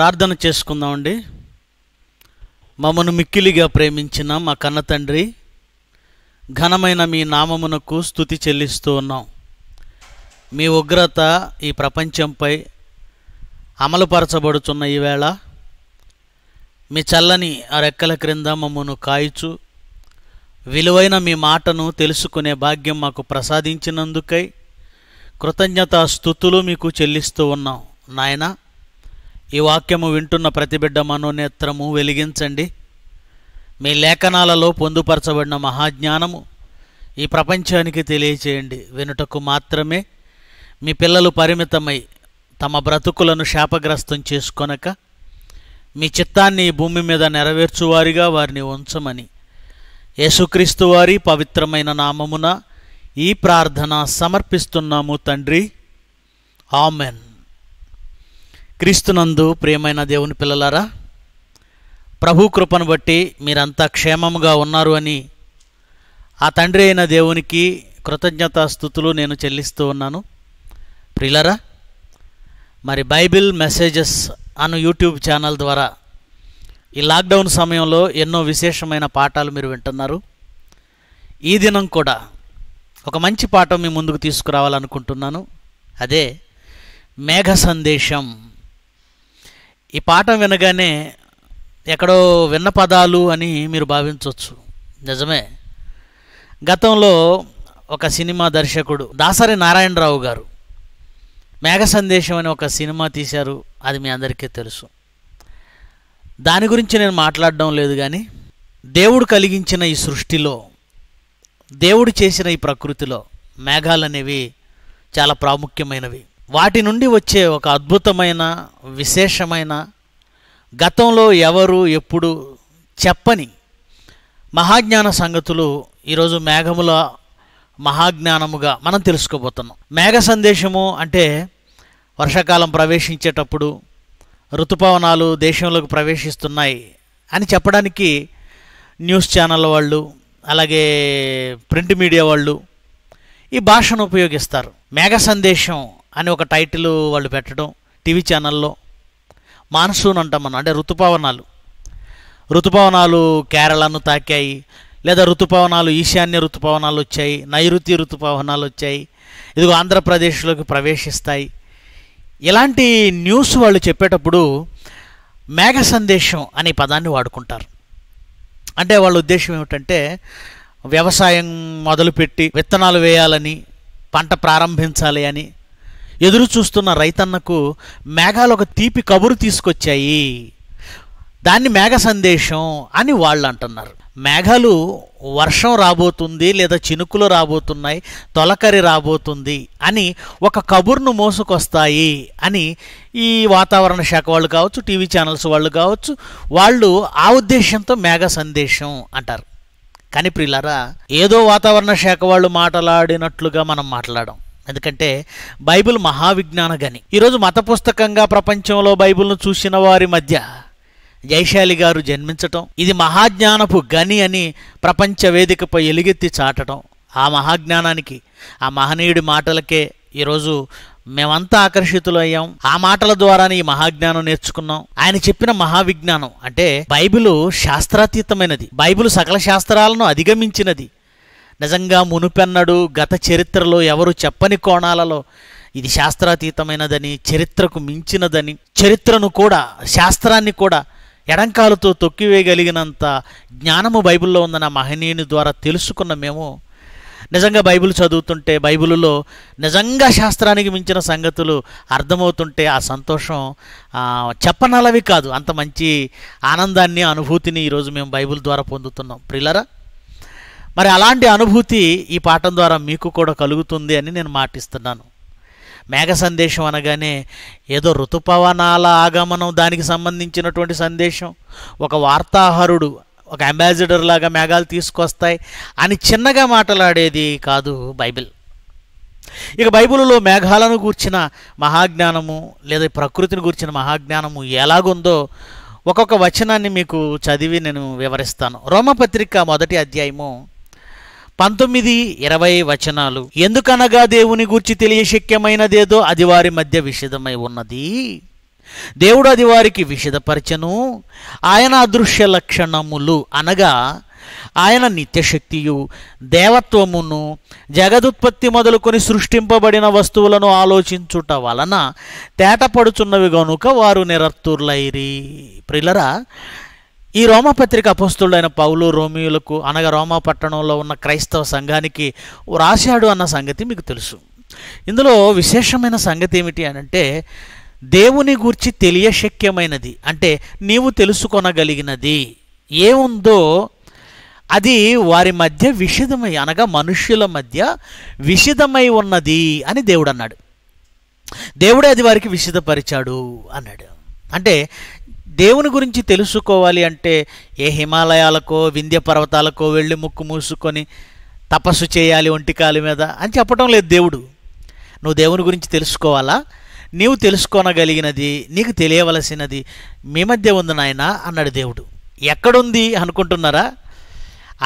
ప్రార్థన చేసుకుందామండి మమ్మను మిక్కిలిగా ప్రేమించిన మా కన్న తండ్రి ఘనమైన మీ నామమునకు స్థుతి చెల్లిస్తూ ఉన్నాం మీ ఉగ్రత ఈ ప్రపంచంపై అమలుపరచబడుతున్న ఈవేళ మీ చల్లని ఆ రెక్కల క్రింద మమ్మను కాయచు విలువైన మీ మాటను తెలుసుకునే భాగ్యం మాకు ప్రసాదించినందుకై కృతజ్ఞత స్థుతులు మీకు చెల్లిస్తూ ఉన్నాం నాయనా ఈ వాక్యము వింటున్న ప్రతి బిడ్డ మనోనేత్రము వెలిగించండి మీ లేఖనాలలో పొందుపరచబడిన మహాజ్ఞానము ఈ ప్రపంచానికి తెలియచేయండి వినుటకు మాత్రమే మీ పిల్లలు పరిమితమై తమ బ్రతుకులను శాపగ్రస్తం చేసుకొనక మీ చిత్తాన్ని ఈ భూమి మీద నెరవేర్చువారిగా వారిని ఉంచమని యేసుక్రీస్తు వారి పవిత్రమైన నామమున ఈ ప్రార్థన సమర్పిస్తున్నాము తండ్రి ఆమెన్ క్రీస్తునందు ప్రియమైన దేవుని పిల్లలారా ప్రభు కృపను బట్టి మీరంతా క్షేమముగా ఉన్నారు అని ఆ తండ్రి అయిన దేవునికి కృతజ్ఞతాస్థుతులు నేను చెల్లిస్తూ ఉన్నాను ప్రియులరా మరి బైబిల్ మెసేజెస్ అను యూట్యూబ్ ఛానల్ ద్వారా ఈ లాక్డౌన్ సమయంలో ఎన్నో విశేషమైన పాఠాలు మీరు వింటున్నారు ఈ దినం కూడా ఒక మంచి పాఠం మీ ముందుకు తీసుకురావాలనుకుంటున్నాను అదే మేఘ సందేశం ఈ పాఠం వినగానే ఎక్కడో విన్న పదాలు అని మీరు భావించవచ్చు నిజమే గతంలో ఒక సినిమా దర్శకుడు దాసరి నారాయణరావు గారు మేఘ సందేశం అని ఒక సినిమా తీశారు అది మీ అందరికీ తెలుసు దాని గురించి నేను మాట్లాడడం లేదు కానీ దేవుడు కలిగించిన ఈ సృష్టిలో దేవుడు చేసిన ఈ ప్రకృతిలో మేఘాలు అనేవి చాలా ప్రాముఖ్యమైనవి వాటి నుండి వచ్చే ఒక అద్భుతమైన విశేషమైన గతంలో ఎవరు ఎప్పుడు చెప్పని మహాజ్ఞాన సంగతులు ఈరోజు మేఘముల మహాజ్ఞానముగా మనం తెలుసుకోబోతున్నాం మేఘ సందేశము అంటే వర్షాకాలం ప్రవేశించేటప్పుడు ఋతుపవనాలు దేశంలోకి ప్రవేశిస్తున్నాయి అని చెప్పడానికి న్యూస్ ఛానల్ వాళ్ళు అలాగే ప్రింట్ మీడియా వాళ్ళు ఈ భాషను ఉపయోగిస్తారు మేఘ సందేశం అని ఒక టైటిల్ వాళ్ళు పెట్టడం టీవీ ఛానల్లో మాన్సూన్ అంటాం మనం అంటే ఋతుపవనాలు ఋతుపవనాలు కేరళను తాకాయి లేదా ఋతుపవనాలు ఈశాన్య ఋతుపవనాలు వచ్చాయి నైరుతి ఋతుపవనాలు వచ్చాయి ఇదిగో ఆంధ్రప్రదేశ్లోకి ప్రవేశిస్తాయి ఇలాంటి న్యూస్ వాళ్ళు చెప్పేటప్పుడు మేఘ సందేశం అనే పదాన్ని వాడుకుంటారు అంటే వాళ్ళ ఉద్దేశం ఏమిటంటే వ్యవసాయం మొదలుపెట్టి విత్తనాలు వేయాలని పంట ప్రారంభించాలి అని ఎదురు చూస్తున్న రైతన్నకు మేఘాలు ఒక తీపి కబురు తీసుకొచ్చాయి దాన్ని మేఘ సందేశం అని వాళ్ళు అంటున్నారు మేఘాలు వర్షం రాబోతుంది లేదా చినుకులు రాబోతున్నాయి తొలకరి రాబోతుంది అని ఒక కబుర్ను మోసుకొస్తాయి అని ఈ వాతావరణ శాఖ వాళ్ళు కావచ్చు టీవీ ఛానల్స్ వాళ్ళు కావచ్చు వాళ్ళు ఆ ఉద్దేశంతో మేఘ సందేశం అంటారు కానీ ప్రియులరా ఏదో వాతావరణ శాఖ వాళ్ళు మాట్లాడినట్లుగా మనం మాట్లాడడం ఎందుకంటే బైబిల్ మహావిజ్ఞాన గని ఈరోజు మత పుస్తకంగా ప్రపంచంలో బైబిల్ను చూసిన వారి మధ్య జైశాలి గారు జన్మించటం ఇది మహాజ్ఞానపు గని అని ప్రపంచ వేదికపై ఎలుగెత్తి చాటడం ఆ మహాజ్ఞానానికి ఆ మహనీయుడి మాటలకే ఈరోజు మేమంతా ఆకర్షితులు అయ్యాం ఆ మాటల ద్వారానే ఈ మహాజ్ఞానం నేర్చుకున్నాం ఆయన చెప్పిన మహావిజ్ఞానం అంటే బైబిల్ శాస్త్రాతీతమైనది బైబిల్ సకల శాస్త్రాలను అధిగమించినది నిజంగా మునుపెన్నడు గత చరిత్రలో ఎవరు చెప్పని కోణాలలో ఇది శాస్త్రాతీతమైనదని చరిత్రకు మించినదని చరిత్రను కూడా శాస్త్రాన్ని కూడా ఎడంకాలతో తొక్కివేయగలిగినంత జ్ఞానము బైబిల్లో ఉందన్న మహనీయుని ద్వారా తెలుసుకున్న మేము నిజంగా బైబిల్ చదువుతుంటే బైబిల్లో నిజంగా శాస్త్రానికి మించిన సంగతులు అర్థమవుతుంటే ఆ సంతోషం చెప్పనలవి కాదు అంత మంచి ఆనందాన్ని అనుభూతిని ఈరోజు మేము బైబిల్ ద్వారా పొందుతున్నాం ప్రిలరా మరి అలాంటి అనుభూతి ఈ పాఠం ద్వారా మీకు కూడా కలుగుతుంది అని నేను మాటిస్తున్నాను మేఘ సందేశం అనగానే ఏదో ఋతుపవనాల ఆగమనం దానికి సంబంధించినటువంటి సందేశం ఒక వార్తాహరుడు ఒక అంబాసిడర్ లాగా మేఘాలు తీసుకొస్తాయి అని చిన్నగా మాట్లాడేది కాదు బైబిల్ ఇక బైబిల్లో మేఘాలను గూర్చిన మహాజ్ఞానము లేదా ప్రకృతిని గూర్చిన మహాజ్ఞానము ఎలాగుందో ఒక్కొక్క వచనాన్ని మీకు చదివి నేను వివరిస్తాను రోమపత్రిక మొదటి అధ్యాయము పంతొమ్మిది ఇరవై వచనాలు ఎందుకనగా దేవుని గూర్చి తెలియశక్యమైనదేదో అది వారి మధ్య విషదమై ఉన్నది దేవుడు అది వారికి విషదపరచను ఆయన అదృశ్య లక్షణములు అనగా ఆయన నిత్యశక్తియు దేవత్వమును జగదుత్పత్తి మొదలుకొని సృష్టింపబడిన వస్తువులను ఆలోచించుట వలన తేటపడుచున్నవి గనుక వారు నిరత్తులైరి ప్రిలరా ఈ రోమపత్రిక అపస్తుడైన పౌలు రోమియులకు అనగా రోమా పట్టణంలో ఉన్న క్రైస్తవ సంఘానికి రాశాడు అన్న సంగతి మీకు తెలుసు ఇందులో విశేషమైన సంగతి ఏమిటి అంటే దేవుని గూర్చి తెలియశక్యమైనది అంటే నీవు తెలుసుకొనగలిగినది ఏముందో అది వారి మధ్య విషిదమై అనగా మనుష్యుల మధ్య విషిదమై ఉన్నది అని దేవుడు అన్నాడు దేవుడే అది వారికి విషిదపరిచాడు అన్నాడు అంటే దేవుని గురించి తెలుసుకోవాలి అంటే ఏ హిమాలయాలకో వింధ్య పర్వతాలకో వెళ్ళి ముక్కు మూసుకొని తపస్సు చేయాలి ఒంటికాలి మీద అని చెప్పడం లేదు దేవుడు నువ్వు దేవుని గురించి తెలుసుకోవాలా నీవు తెలుసుకోనగలిగినది నీకు తెలియవలసినది మీ మధ్య ఉంది నాయన అన్నాడు దేవుడు ఎక్కడుంది అనుకుంటున్నారా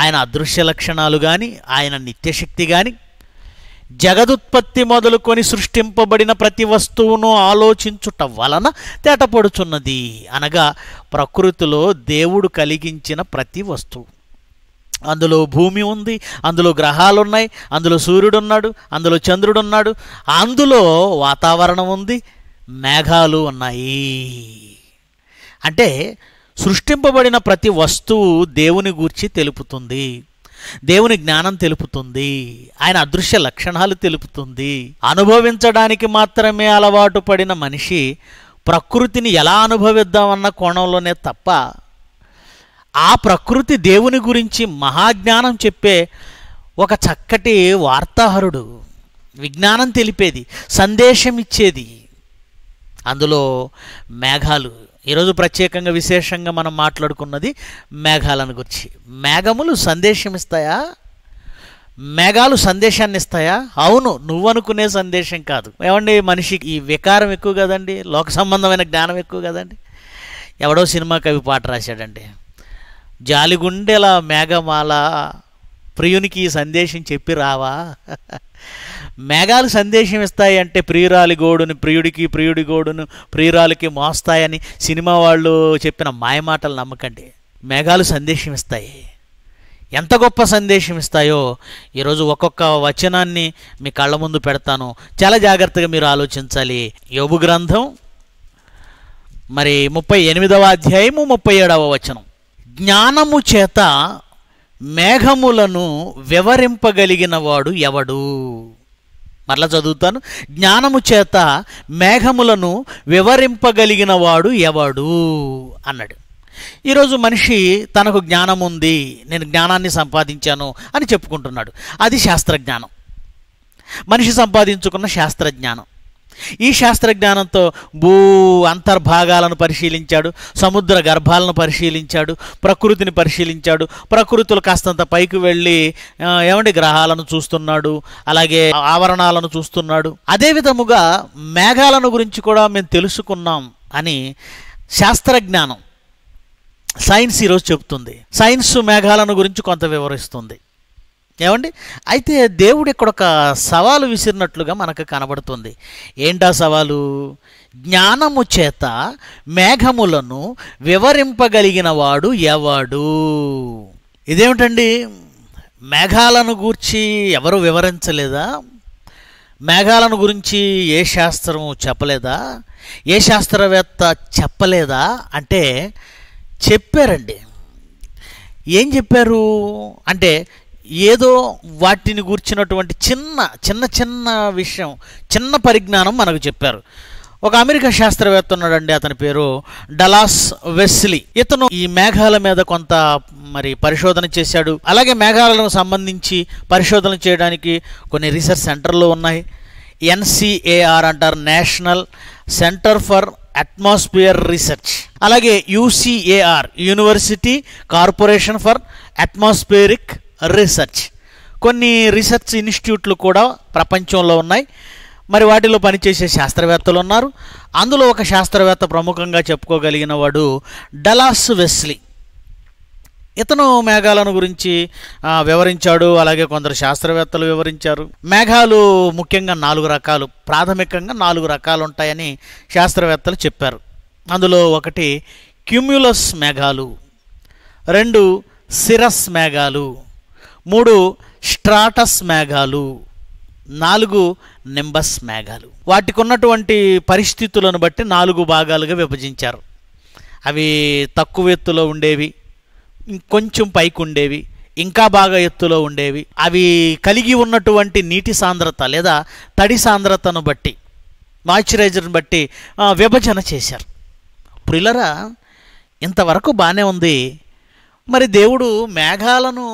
ఆయన అదృశ్య లక్షణాలు కానీ ఆయన నిత్యశక్తి కానీ జగదుత్పత్తి మొదలుకొని సృష్టింపబడిన ప్రతి వస్తువును ఆలోచించుట వలన తేటపడుచున్నది అనగా ప్రకృతిలో దేవుడు కలిగించిన ప్రతి వస్తువు అందులో భూమి ఉంది అందులో గ్రహాలు ఉన్నాయి అందులో సూర్యుడు ఉన్నాడు అందులో చంద్రుడు ఉన్నాడు అందులో వాతావరణం ఉంది మేఘాలు ఉన్నాయి అంటే సృష్టింపబడిన ప్రతి వస్తువు దేవుని గూర్చి తెలుపుతుంది దేవుని జ్ఞానం తెలుపుతుంది ఆయన అదృశ్య లక్షణాలు తెలుపుతుంది అనుభవించడానికి మాత్రమే అలవాటు పడిన మనిషి ప్రకృతిని ఎలా అనుభవిద్దామన్న కోణంలోనే తప్ప ఆ ప్రకృతి దేవుని గురించి మహాజ్ఞానం చెప్పే ఒక చక్కటి వార్తాహరుడు విజ్ఞానం తెలిపేది సందేశం ఇచ్చేది అందులో మేఘాలు ఈరోజు ప్రత్యేకంగా విశేషంగా మనం మాట్లాడుకున్నది మేఘాలను గురించి మేఘములు సందేశం ఇస్తాయా మేఘాలు సందేశాన్ని ఇస్తాయా అవును నువ్వనుకునే సందేశం కాదు ఏమండి మనిషికి ఈ వికారం ఎక్కువ కదండి లోక సంబంధమైన జ్ఞానం ఎక్కువ కదండి ఎవడో సినిమా కవి పాట రాశాడండి జాలిగుండెల మేఘమాల ప్రియునికి సందేశం చెప్పి రావా మేఘాలు సందేశం ఇస్తాయి అంటే ప్రియురాలి గోడును ప్రియుడికి ప్రియుడి గోడును ప్రియురాలికి మోస్తాయని సినిమా వాళ్ళు చెప్పిన మాయమాటలు నమ్మకండి మేఘాలు సందేశం ఇస్తాయి ఎంత గొప్ప సందేశం ఇస్తాయో ఈరోజు ఒక్కొక్క వచనాన్ని మీ కళ్ళ ముందు పెడతాను చాలా జాగ్రత్తగా మీరు ఆలోచించాలి యోగు గ్రంథం మరి ముప్పై ఎనిమిదవ అధ్యాయము ముప్పై ఏడవ వచనం జ్ఞానము చేత మేఘములను వివరింపగలిగిన వాడు ఎవడు మరలా చదువుతాను జ్ఞానము చేత మేఘములను వివరింపగలిగిన వాడు ఎవడు అన్నాడు ఈరోజు మనిషి తనకు జ్ఞానం ఉంది నేను జ్ఞానాన్ని సంపాదించాను అని చెప్పుకుంటున్నాడు అది శాస్త్రజ్ఞానం మనిషి సంపాదించుకున్న శాస్త్రజ్ఞానం ఈ శాస్త్రజ్ఞానంతో భూ అంతర్భాగాలను పరిశీలించాడు సముద్ర గర్భాలను పరిశీలించాడు ప్రకృతిని పరిశీలించాడు ప్రకృతులు కాస్తంత పైకి వెళ్ళి ఏమండి గ్రహాలను చూస్తున్నాడు అలాగే ఆవరణాలను చూస్తున్నాడు అదే విధముగా మేఘాలను గురించి కూడా మేము తెలుసుకున్నాం అని శాస్త్రజ్ఞానం సైన్స్ ఈరోజు చెబుతుంది సైన్స్ మేఘాలను గురించి కొంత వివరిస్తుంది ఏమండి అయితే దేవుడు ఇక్కడ ఒక సవాలు విసిరినట్లుగా మనకు కనబడుతుంది ఏంటా సవాలు జ్ఞానము చేత మేఘములను వివరింపగలిగిన వాడు ఎవాడు ఇదేమిటండి మేఘాలను గూర్చి ఎవరు వివరించలేదా మేఘాలను గురించి ఏ శాస్త్రము చెప్పలేదా ఏ శాస్త్రవేత్త చెప్పలేదా అంటే చెప్పారండి ఏం చెప్పారు అంటే ఏదో వాటిని గూర్చినటువంటి చిన్న చిన్న చిన్న విషయం చిన్న పరిజ్ఞానం మనకు చెప్పారు ఒక అమెరికా శాస్త్రవేత్త ఉన్నాడండి అతని పేరు డలాస్ వెస్లీ ఇతను ఈ మేఘాల మీద కొంత మరి పరిశోధన చేశాడు అలాగే మేఘాలకు సంబంధించి పరిశోధన చేయడానికి కొన్ని రీసెర్చ్ సెంటర్లు ఉన్నాయి ఎన్సిఏఆర్ అంటారు national centre for atmosphere research అలాగే UCAR university corporation for atmospheric research కొన్ని రీసెర్చ్ ఇన్స్టిట్యూట్లు కూడా ప్రపంచంలో ఉన్నాయి మరి వాటిలో పనిచేసే శాస్త్రవేత్తలు ఉన్నారు అందులో ఒక శాస్త్రవేత్త ప్రముఖంగా చెప్పుకోగలిగిన వాడు డలాస్ వెస్లీ ఇతను మేఘాలను గురించి వివరించాడు అలాగే కొందరు శాస్త్రవేత్తలు వివరించారు మేఘాలు ముఖ్యంగా నాలుగు రకాలు ప్రాథమికంగా నాలుగు రకాలు ఉంటాయని శాస్త్రవేత్తలు చెప్పారు అందులో ఒకటి క్యూమ్యులస్ మేఘాలు రెండు సిరస్ మేఘాలు మూడు స్ట్రాటస్ మేఘాలు నాలుగు నింబస్ మేఘాలు వాటికి ఉన్నటువంటి పరిస్థితులను బట్టి నాలుగు భాగాలుగా విభజించారు అవి తక్కువ ఎత్తులో ఉండేవి ఇంకొంచెం పైకి ఉండేవి ఇంకా బాగా ఎత్తులో ఉండేవి అవి కలిగి ఉన్నటువంటి నీటి సాంద్రత లేదా తడి సాంద్రతను బట్టి మాయిశ్చరైజర్ని బట్టి విభజన చేశారు ఇప్పుడు ఇంతవరకు బాగానే ఉంది మరి దేవుడు మేఘాలను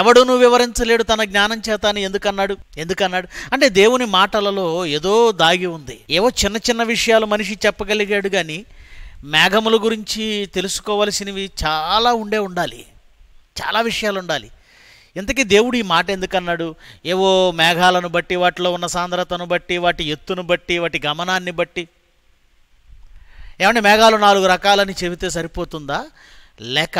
ఎవడునూ వివరించలేడు తన జ్ఞానం చేత అని ఎందుకన్నాడు ఎందుకన్నాడు అంటే దేవుని మాటలలో ఏదో దాగి ఉంది ఏవో చిన్న చిన్న విషయాలు మనిషి చెప్పగలిగాడు కానీ మేఘముల గురించి తెలుసుకోవలసినవి చాలా ఉండే ఉండాలి చాలా విషయాలు ఉండాలి ఇంతకీ దేవుడు ఈ మాట ఎందుకన్నాడు ఏవో మేఘాలను బట్టి వాటిలో ఉన్న సాంద్రతను బట్టి వాటి ఎత్తును బట్టి వాటి గమనాన్ని బట్టి ఏమంటే మేఘాలు నాలుగు రకాలని చెబితే సరిపోతుందా లేక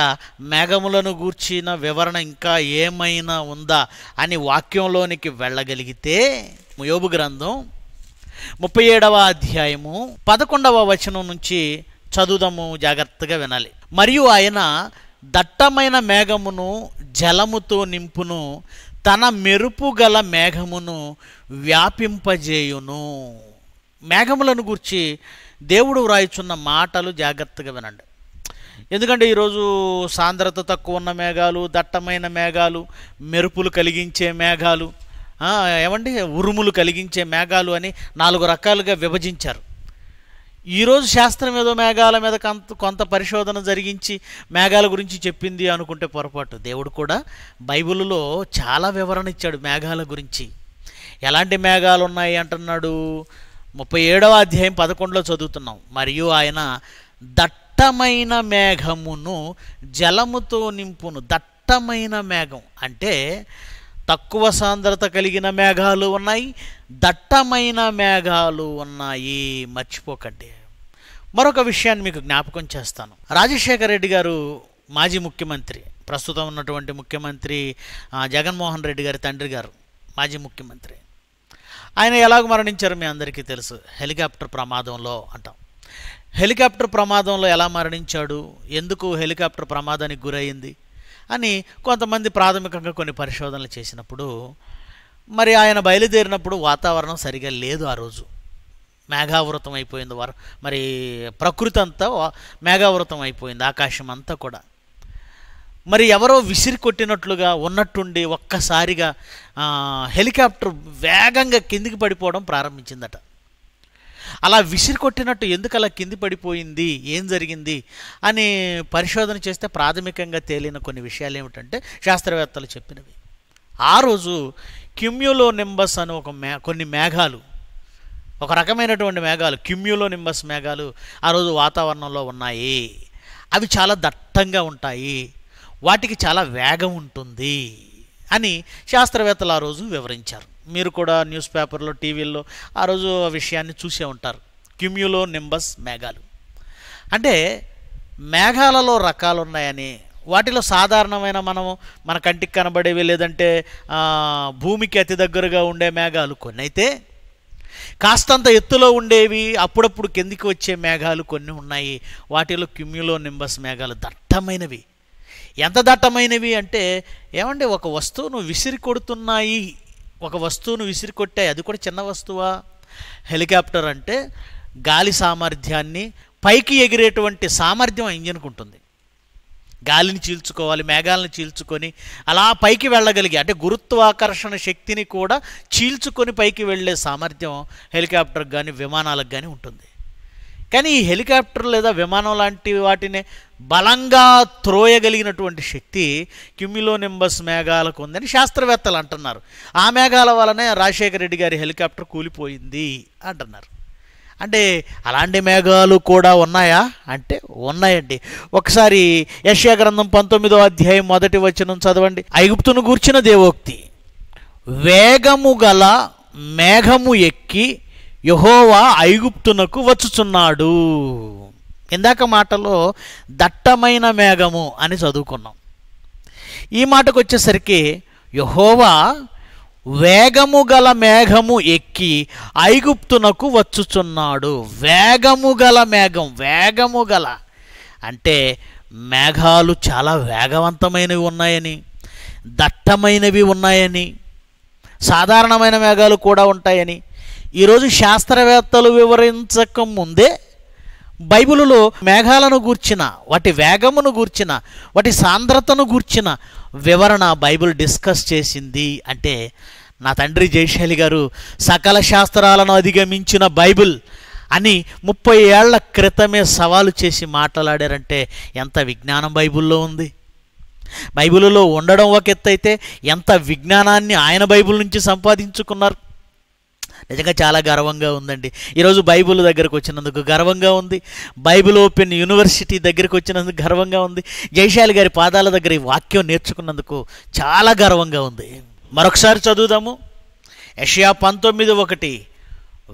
మేఘములను గూర్చిన వివరణ ఇంకా ఏమైనా ఉందా అని వాక్యంలోనికి వెళ్ళగలిగితే యోబు గ్రంథం ముప్పై ఏడవ అధ్యాయము పదకొండవ వచనం నుంచి చదువుదాము జాగ్రత్తగా వినాలి మరియు ఆయన దట్టమైన మేఘమును జలముతో నింపును తన మెరుపు గల మేఘమును వ్యాపింపజేయును మేఘములను గూర్చి దేవుడు వ్రాయుచున్న మాటలు జాగ్రత్తగా వినండి ఎందుకంటే ఈరోజు సాంద్రత తక్కువ ఉన్న మేఘాలు దట్టమైన మేఘాలు మెరుపులు కలిగించే మేఘాలు ఏమండి ఉరుములు కలిగించే మేఘాలు అని నాలుగు రకాలుగా విభజించారు ఈరోజు శాస్త్రం ఏదో మేఘాల మీద కొంత కొంత పరిశోధన జరిగించి మేఘాల గురించి చెప్పింది అనుకుంటే పొరపాటు దేవుడు కూడా బైబిల్లో చాలా వివరణ ఇచ్చాడు మేఘాల గురించి ఎలాంటి మేఘాలు ఉన్నాయి అంటున్నాడు ముప్పై ఏడవ అధ్యాయం పదకొండులో చదువుతున్నాం మరియు ఆయన దట్ దట్టమైన మేఘమును జలముతో నింపును దట్టమైన మేఘం అంటే తక్కువ సాంద్రత కలిగిన మేఘాలు ఉన్నాయి దట్టమైన మేఘాలు ఉన్నాయి మర్చిపోకండి మరొక విషయాన్ని మీకు జ్ఞాపకం చేస్తాను రాజశేఖర రెడ్డి గారు మాజీ ముఖ్యమంత్రి ప్రస్తుతం ఉన్నటువంటి ముఖ్యమంత్రి జగన్మోహన్ రెడ్డి గారి తండ్రి గారు మాజీ ముఖ్యమంత్రి ఆయన ఎలాగ మరణించారు మీ అందరికీ తెలుసు హెలికాప్టర్ ప్రమాదంలో అంటాం హెలికాప్టర్ ప్రమాదంలో ఎలా మరణించాడు ఎందుకు హెలికాప్టర్ ప్రమాదానికి గురైంది అని కొంతమంది ప్రాథమికంగా కొన్ని పరిశోధనలు చేసినప్పుడు మరి ఆయన బయలుదేరినప్పుడు వాతావరణం సరిగా లేదు ఆ రోజు మేఘావృతం అయిపోయింది వారు మరి ప్రకృతి అంతా మేఘావృతం అయిపోయింది ఆకాశం అంతా కూడా మరి ఎవరో విసిరి కొట్టినట్లుగా ఉన్నట్టుండి ఒక్కసారిగా హెలికాప్టర్ వేగంగా కిందికి పడిపోవడం ప్రారంభించిందట అలా విసిరి కొట్టినట్టు ఎందుకు అలా కింది పడిపోయింది ఏం జరిగింది అని పరిశోధన చేస్తే ప్రాథమికంగా తేలిన కొన్ని విషయాలు ఏమిటంటే శాస్త్రవేత్తలు చెప్పినవి ఆ రోజు క్యుమ్యులో నింబస్ అని ఒక మే కొన్ని మేఘాలు ఒక రకమైనటువంటి మేఘాలు క్యుమ్యులో నింబస్ మేఘాలు ఆ రోజు వాతావరణంలో ఉన్నాయి అవి చాలా దట్టంగా ఉంటాయి వాటికి చాలా వేగం ఉంటుంది అని శాస్త్రవేత్తలు ఆ రోజు వివరించారు మీరు కూడా న్యూస్ పేపర్లో టీవీల్లో ఆ రోజు ఆ విషయాన్ని చూసే ఉంటారు క్యూమ్యులో నింబస్ మేఘాలు అంటే మేఘాలలో రకాలు ఉన్నాయని వాటిలో సాధారణమైన మనము మన కంటికి కనబడేవి లేదంటే భూమికి అతి దగ్గరగా ఉండే మేఘాలు కొన్ని అయితే కాస్తంత ఎత్తులో ఉండేవి అప్పుడప్పుడు కిందికి వచ్చే మేఘాలు కొన్ని ఉన్నాయి వాటిలో క్యూమ్యులో నింబస్ మేఘాలు దట్టమైనవి ఎంత దట్టమైనవి అంటే ఏమంటే ఒక వస్తువును విసిరి కొడుతున్నాయి ఒక వస్తువును విసిరికొట్టే అది కూడా చిన్న వస్తువా హెలికాప్టర్ అంటే గాలి సామర్థ్యాన్ని పైకి ఎగిరేటువంటి సామర్థ్యం ఇంజన్కు ఉంటుంది గాలిని చీల్చుకోవాలి మేఘాలను చీల్చుకొని అలా పైకి వెళ్ళగలిగే అంటే గురుత్వాకర్షణ శక్తిని కూడా చీల్చుకొని పైకి వెళ్ళే సామర్థ్యం హెలికాప్టర్కి కానీ విమానాలకు కానీ ఉంటుంది కానీ ఈ హెలికాప్టర్ లేదా విమానం లాంటి వాటిని బలంగా త్రోయగలిగినటువంటి శక్తి క్యుమిలో నింబస్ మేఘాలకు ఉందని శాస్త్రవేత్తలు అంటున్నారు ఆ మేఘాల వలనే రాజశేఖర రెడ్డి గారి హెలికాప్టర్ కూలిపోయింది అంటున్నారు అంటే అలాంటి మేఘాలు కూడా ఉన్నాయా అంటే ఉన్నాయండి ఒకసారి యశ్యా గ్రంథం పంతొమ్మిదో అధ్యాయం మొదటి వచనం చదవండి ఐగుప్తును గూర్చిన దేవోక్తి వేగము గల మేఘము ఎక్కి యహోవా ఐగుప్తునకు వచ్చుచున్నాడు ఇందాక మాటలో దట్టమైన మేఘము అని చదువుకున్నాం ఈ మాటకు వచ్చేసరికి యహోవా వేగము గల మేఘము ఎక్కి ఐగుప్తునకు వచ్చుచున్నాడు వేగము గల మేఘం వేగము గల అంటే మేఘాలు చాలా వేగవంతమైనవి ఉన్నాయని దట్టమైనవి ఉన్నాయని సాధారణమైన మేఘాలు కూడా ఉంటాయని ఈరోజు శాస్త్రవేత్తలు వివరించక ముందే బైబిలులో మేఘాలను గూర్చిన వాటి వేగమును గూర్చిన వాటి సాంద్రతను గూర్చిన వివరణ బైబిల్ డిస్కస్ చేసింది అంటే నా తండ్రి జయశైలి గారు సకల శాస్త్రాలను అధిగమించిన బైబిల్ అని ముప్పై ఏళ్ల క్రితమే సవాలు చేసి మాట్లాడారంటే ఎంత విజ్ఞానం బైబిల్లో ఉంది బైబిల్లో ఉండడం ఒక ఎత్తు అయితే ఎంత విజ్ఞానాన్ని ఆయన బైబిల్ నుంచి సంపాదించుకున్నారు నిజంగా చాలా గర్వంగా ఉందండి ఈరోజు బైబిల్ దగ్గరకు వచ్చినందుకు గర్వంగా ఉంది బైబిల్ ఓపెన్ యూనివర్సిటీ దగ్గరికి వచ్చినందుకు గర్వంగా ఉంది జయశాలి గారి పాదాల దగ్గర ఈ వాక్యం నేర్చుకున్నందుకు చాలా గర్వంగా ఉంది మరొకసారి చదువుదాము యషియా పంతొమ్మిది ఒకటి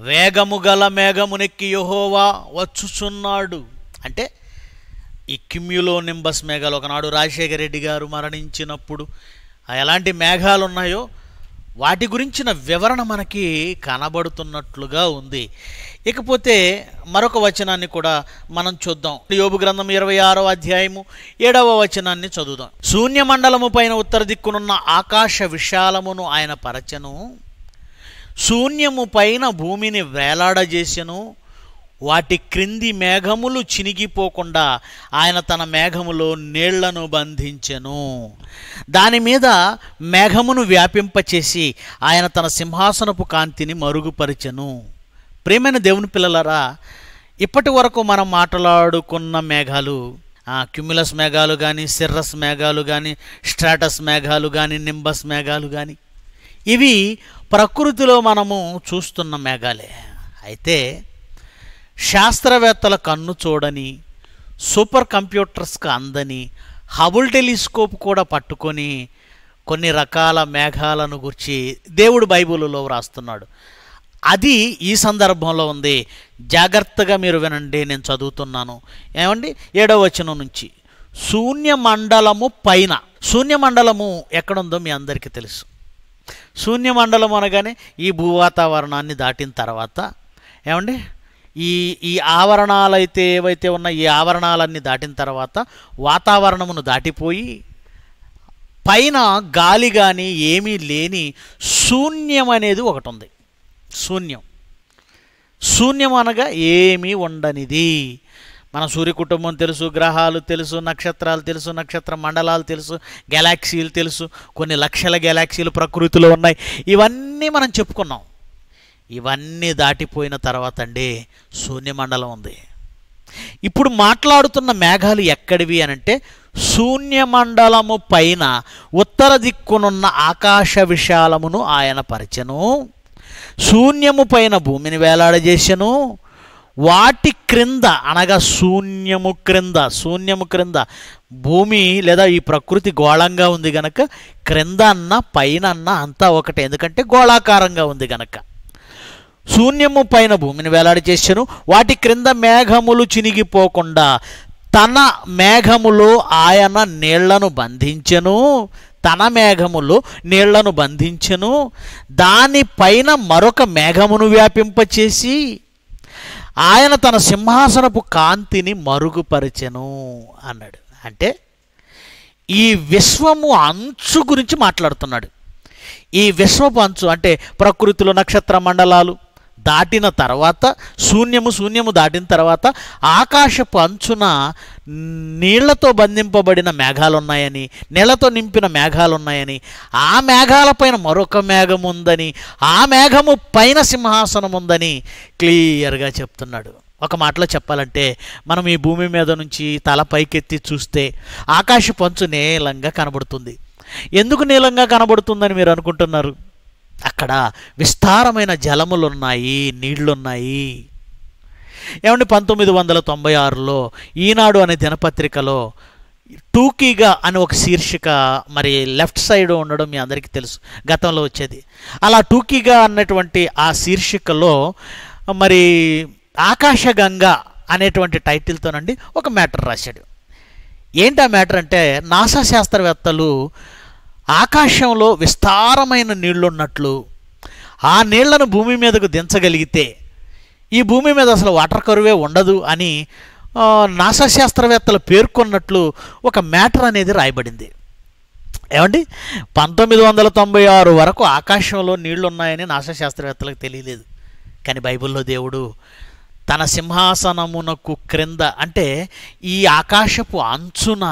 వేగము గల మేఘమునెక్కి యహోవా వచ్చుచున్నాడు అంటే ఈ కిమ్యులో నింబస్ మేఘాలు ఒకనాడు రాజశేఖర రెడ్డి గారు మరణించినప్పుడు ఎలాంటి మేఘాలు ఉన్నాయో వాటి గురించిన వివరణ మనకి కనబడుతున్నట్లుగా ఉంది ఇకపోతే మరొక వచనాన్ని కూడా మనం చూద్దాం యోగు గ్రంథం ఇరవై ఆరో అధ్యాయము ఏడవ వచనాన్ని చదువుదాం శూన్యమండలము పైన ఉత్తర దిక్కునున్న ఆకాశ విశాలమును ఆయన పరచను శూన్యము పైన భూమిని వేలాడజేసెను వాటి క్రింది మేఘములు చినిగిపోకుండా ఆయన తన మేఘములో నీళ్లను బంధించెను దాని మీద మేఘమును వ్యాపింపచేసి ఆయన తన సింహాసనపు కాంతిని మరుగుపరిచెను ప్రేమైన దేవుని పిల్లలరా ఇప్పటి వరకు మనం మాట్లాడుకున్న మేఘాలు క్యుములస్ మేఘాలు కానీ సిర్రస్ మేఘాలు కానీ స్ట్రాటస్ మేఘాలు కానీ నింబస్ మేఘాలు కానీ ఇవి ప్రకృతిలో మనము చూస్తున్న మేఘాలే అయితే శాస్త్రవేత్తల కన్ను చూడని సూపర్ కంప్యూటర్స్కి అందని హబుల్ టెలిస్కోప్ కూడా పట్టుకొని కొన్ని రకాల మేఘాలను గుర్చి దేవుడు బైబిల్లో వ్రాస్తున్నాడు అది ఈ సందర్భంలో ఉంది జాగ్రత్తగా మీరు వినండి నేను చదువుతున్నాను ఏమండి ఏడవ వచనం నుంచి శూన్య మండలము పైన శూన్య మండలము ఎక్కడుందో మీ అందరికీ తెలుసు శూన్య మండలం అనగానే ఈ భూవాతావరణాన్ని దాటిన తర్వాత ఏమండి ఈ ఈ ఆవరణాలైతే ఏవైతే ఉన్న ఈ ఆవరణాలన్నీ దాటిన తర్వాత వాతావరణమును దాటిపోయి పైన గాలి కానీ ఏమీ లేని శూన్యం అనేది ఒకటి ఉంది శూన్యం శూన్యం అనగా ఏమీ ఉండనిది మన సూర్య కుటుంబం తెలుసు గ్రహాలు తెలుసు నక్షత్రాలు తెలుసు నక్షత్ర మండలాలు తెలుసు గెలాక్సీలు తెలుసు కొన్ని లక్షల గెలాక్సీలు ప్రకృతిలో ఉన్నాయి ఇవన్నీ మనం చెప్పుకున్నాం ఇవన్నీ దాటిపోయిన తర్వాత అండి శూన్యమండలం ఉంది ఇప్పుడు మాట్లాడుతున్న మేఘాలు ఎక్కడివి అనంటే శూన్యమండలము పైన ఉత్తర దిక్కునున్న ఆకాశ విశాలమును ఆయన పరిచెను శూన్యము పైన భూమిని వేలాడజేసెను వాటి క్రింద అనగా శూన్యము క్రింద శూన్యము క్రింద భూమి లేదా ఈ ప్రకృతి గోళంగా ఉంది గనక క్రింద అన్న పైన అన్న అంతా ఒకటే ఎందుకంటే గోళాకారంగా ఉంది గనక శూన్యము పైన భూమిని వేలాడి చేశాను వాటి క్రింద మేఘములు చినిగిపోకుండా తన మేఘములో ఆయన నీళ్లను బంధించెను తన మేఘములో నీళ్లను బంధించెను దానిపైన మరొక మేఘమును వ్యాపింపచేసి ఆయన తన సింహాసనపు కాంతిని మరుగుపరిచెను అన్నాడు అంటే ఈ విశ్వము అంచు గురించి మాట్లాడుతున్నాడు ఈ విశ్వపు అంచు అంటే ప్రకృతిలో నక్షత్ర మండలాలు దాటిన తర్వాత శూన్యము శూన్యము దాటిన తర్వాత ఆకాశపు అంచున నీళ్లతో బంధింపబడిన మేఘాలు ఉన్నాయని నీళ్లతో నింపిన మేఘాలు ఉన్నాయని ఆ మేఘాలపైన మరొక మేఘం ఉందని ఆ మేఘము పైన సింహాసనం ఉందని క్లియర్గా చెప్తున్నాడు ఒక మాటలో చెప్పాలంటే మనం ఈ భూమి మీద నుంచి తల పైకెత్తి చూస్తే ఆకాశ పంచు నీలంగా కనబడుతుంది ఎందుకు నీలంగా కనబడుతుందని మీరు అనుకుంటున్నారు అక్కడ విస్తారమైన జలములున్నాయి నీళ్లున్నాయి ఏమండి పంతొమ్మిది వందల తొంభై ఆరులో ఈనాడు అనే దినపత్రికలో టూకీగా అని ఒక శీర్షిక మరి లెఫ్ట్ సైడ్ ఉండడం మీ అందరికీ తెలుసు గతంలో వచ్చేది అలా టూకీగా అన్నటువంటి ఆ శీర్షికలో మరి ఆకాశగంగా అనేటువంటి టైటిల్తోనండి ఒక మ్యాటర్ రాశాడు ఏంటి ఆ మ్యాటర్ అంటే నాసా శాస్త్రవేత్తలు ఆకాశంలో విస్తారమైన నీళ్లున్నట్లు ఆ నీళ్లను భూమి మీదకు దించగలిగితే ఈ భూమి మీద అసలు వాటర్ కరువే ఉండదు అని నాసా శాస్త్రవేత్తలు పేర్కొన్నట్లు ఒక మ్యాటర్ అనేది రాయబడింది ఏమండి పంతొమ్మిది వందల తొంభై ఆరు వరకు ఆకాశంలో నీళ్లున్నాయని ఉన్నాయని నాసా శాస్త్రవేత్తలకు తెలియలేదు కానీ బైబిల్లో దేవుడు తన సింహాసనమునకు క్రింద అంటే ఈ ఆకాశపు అంచున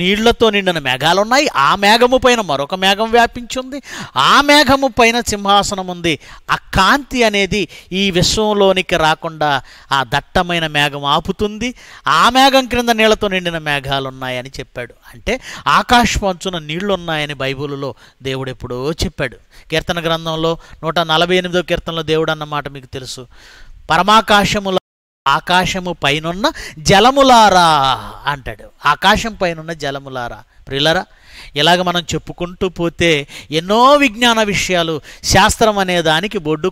నీళ్లతో నిండిన మేఘాలు ఉన్నాయి ఆ మేఘము పైన మరొక మేఘం వ్యాపించి ఉంది ఆ మేఘము పైన సింహాసనం ఉంది ఆ కాంతి అనేది ఈ విశ్వంలోనికి రాకుండా ఆ దట్టమైన మేఘం ఆపుతుంది ఆ మేఘం క్రింద నీళ్లతో నిండిన మేఘాలు ఉన్నాయని చెప్పాడు అంటే ఆకాశపు అంచున నీళ్లు ఉన్నాయని బైబిల్లో దేవుడు ఎప్పుడో చెప్పాడు కీర్తన గ్రంథంలో నూట నలభై ఎనిమిదో కీర్తనలో దేవుడు అన్నమాట మీకు తెలుసు పరమాకాశముల ఆకాశము పైనున్న జలములారా అంటాడు ఆకాశం పైనున్న జలములారా ప్రిలరా ఇలాగ మనం చెప్పుకుంటూ పోతే ఎన్నో విజ్ఞాన విషయాలు శాస్త్రం అనే దానికి బొడ్డు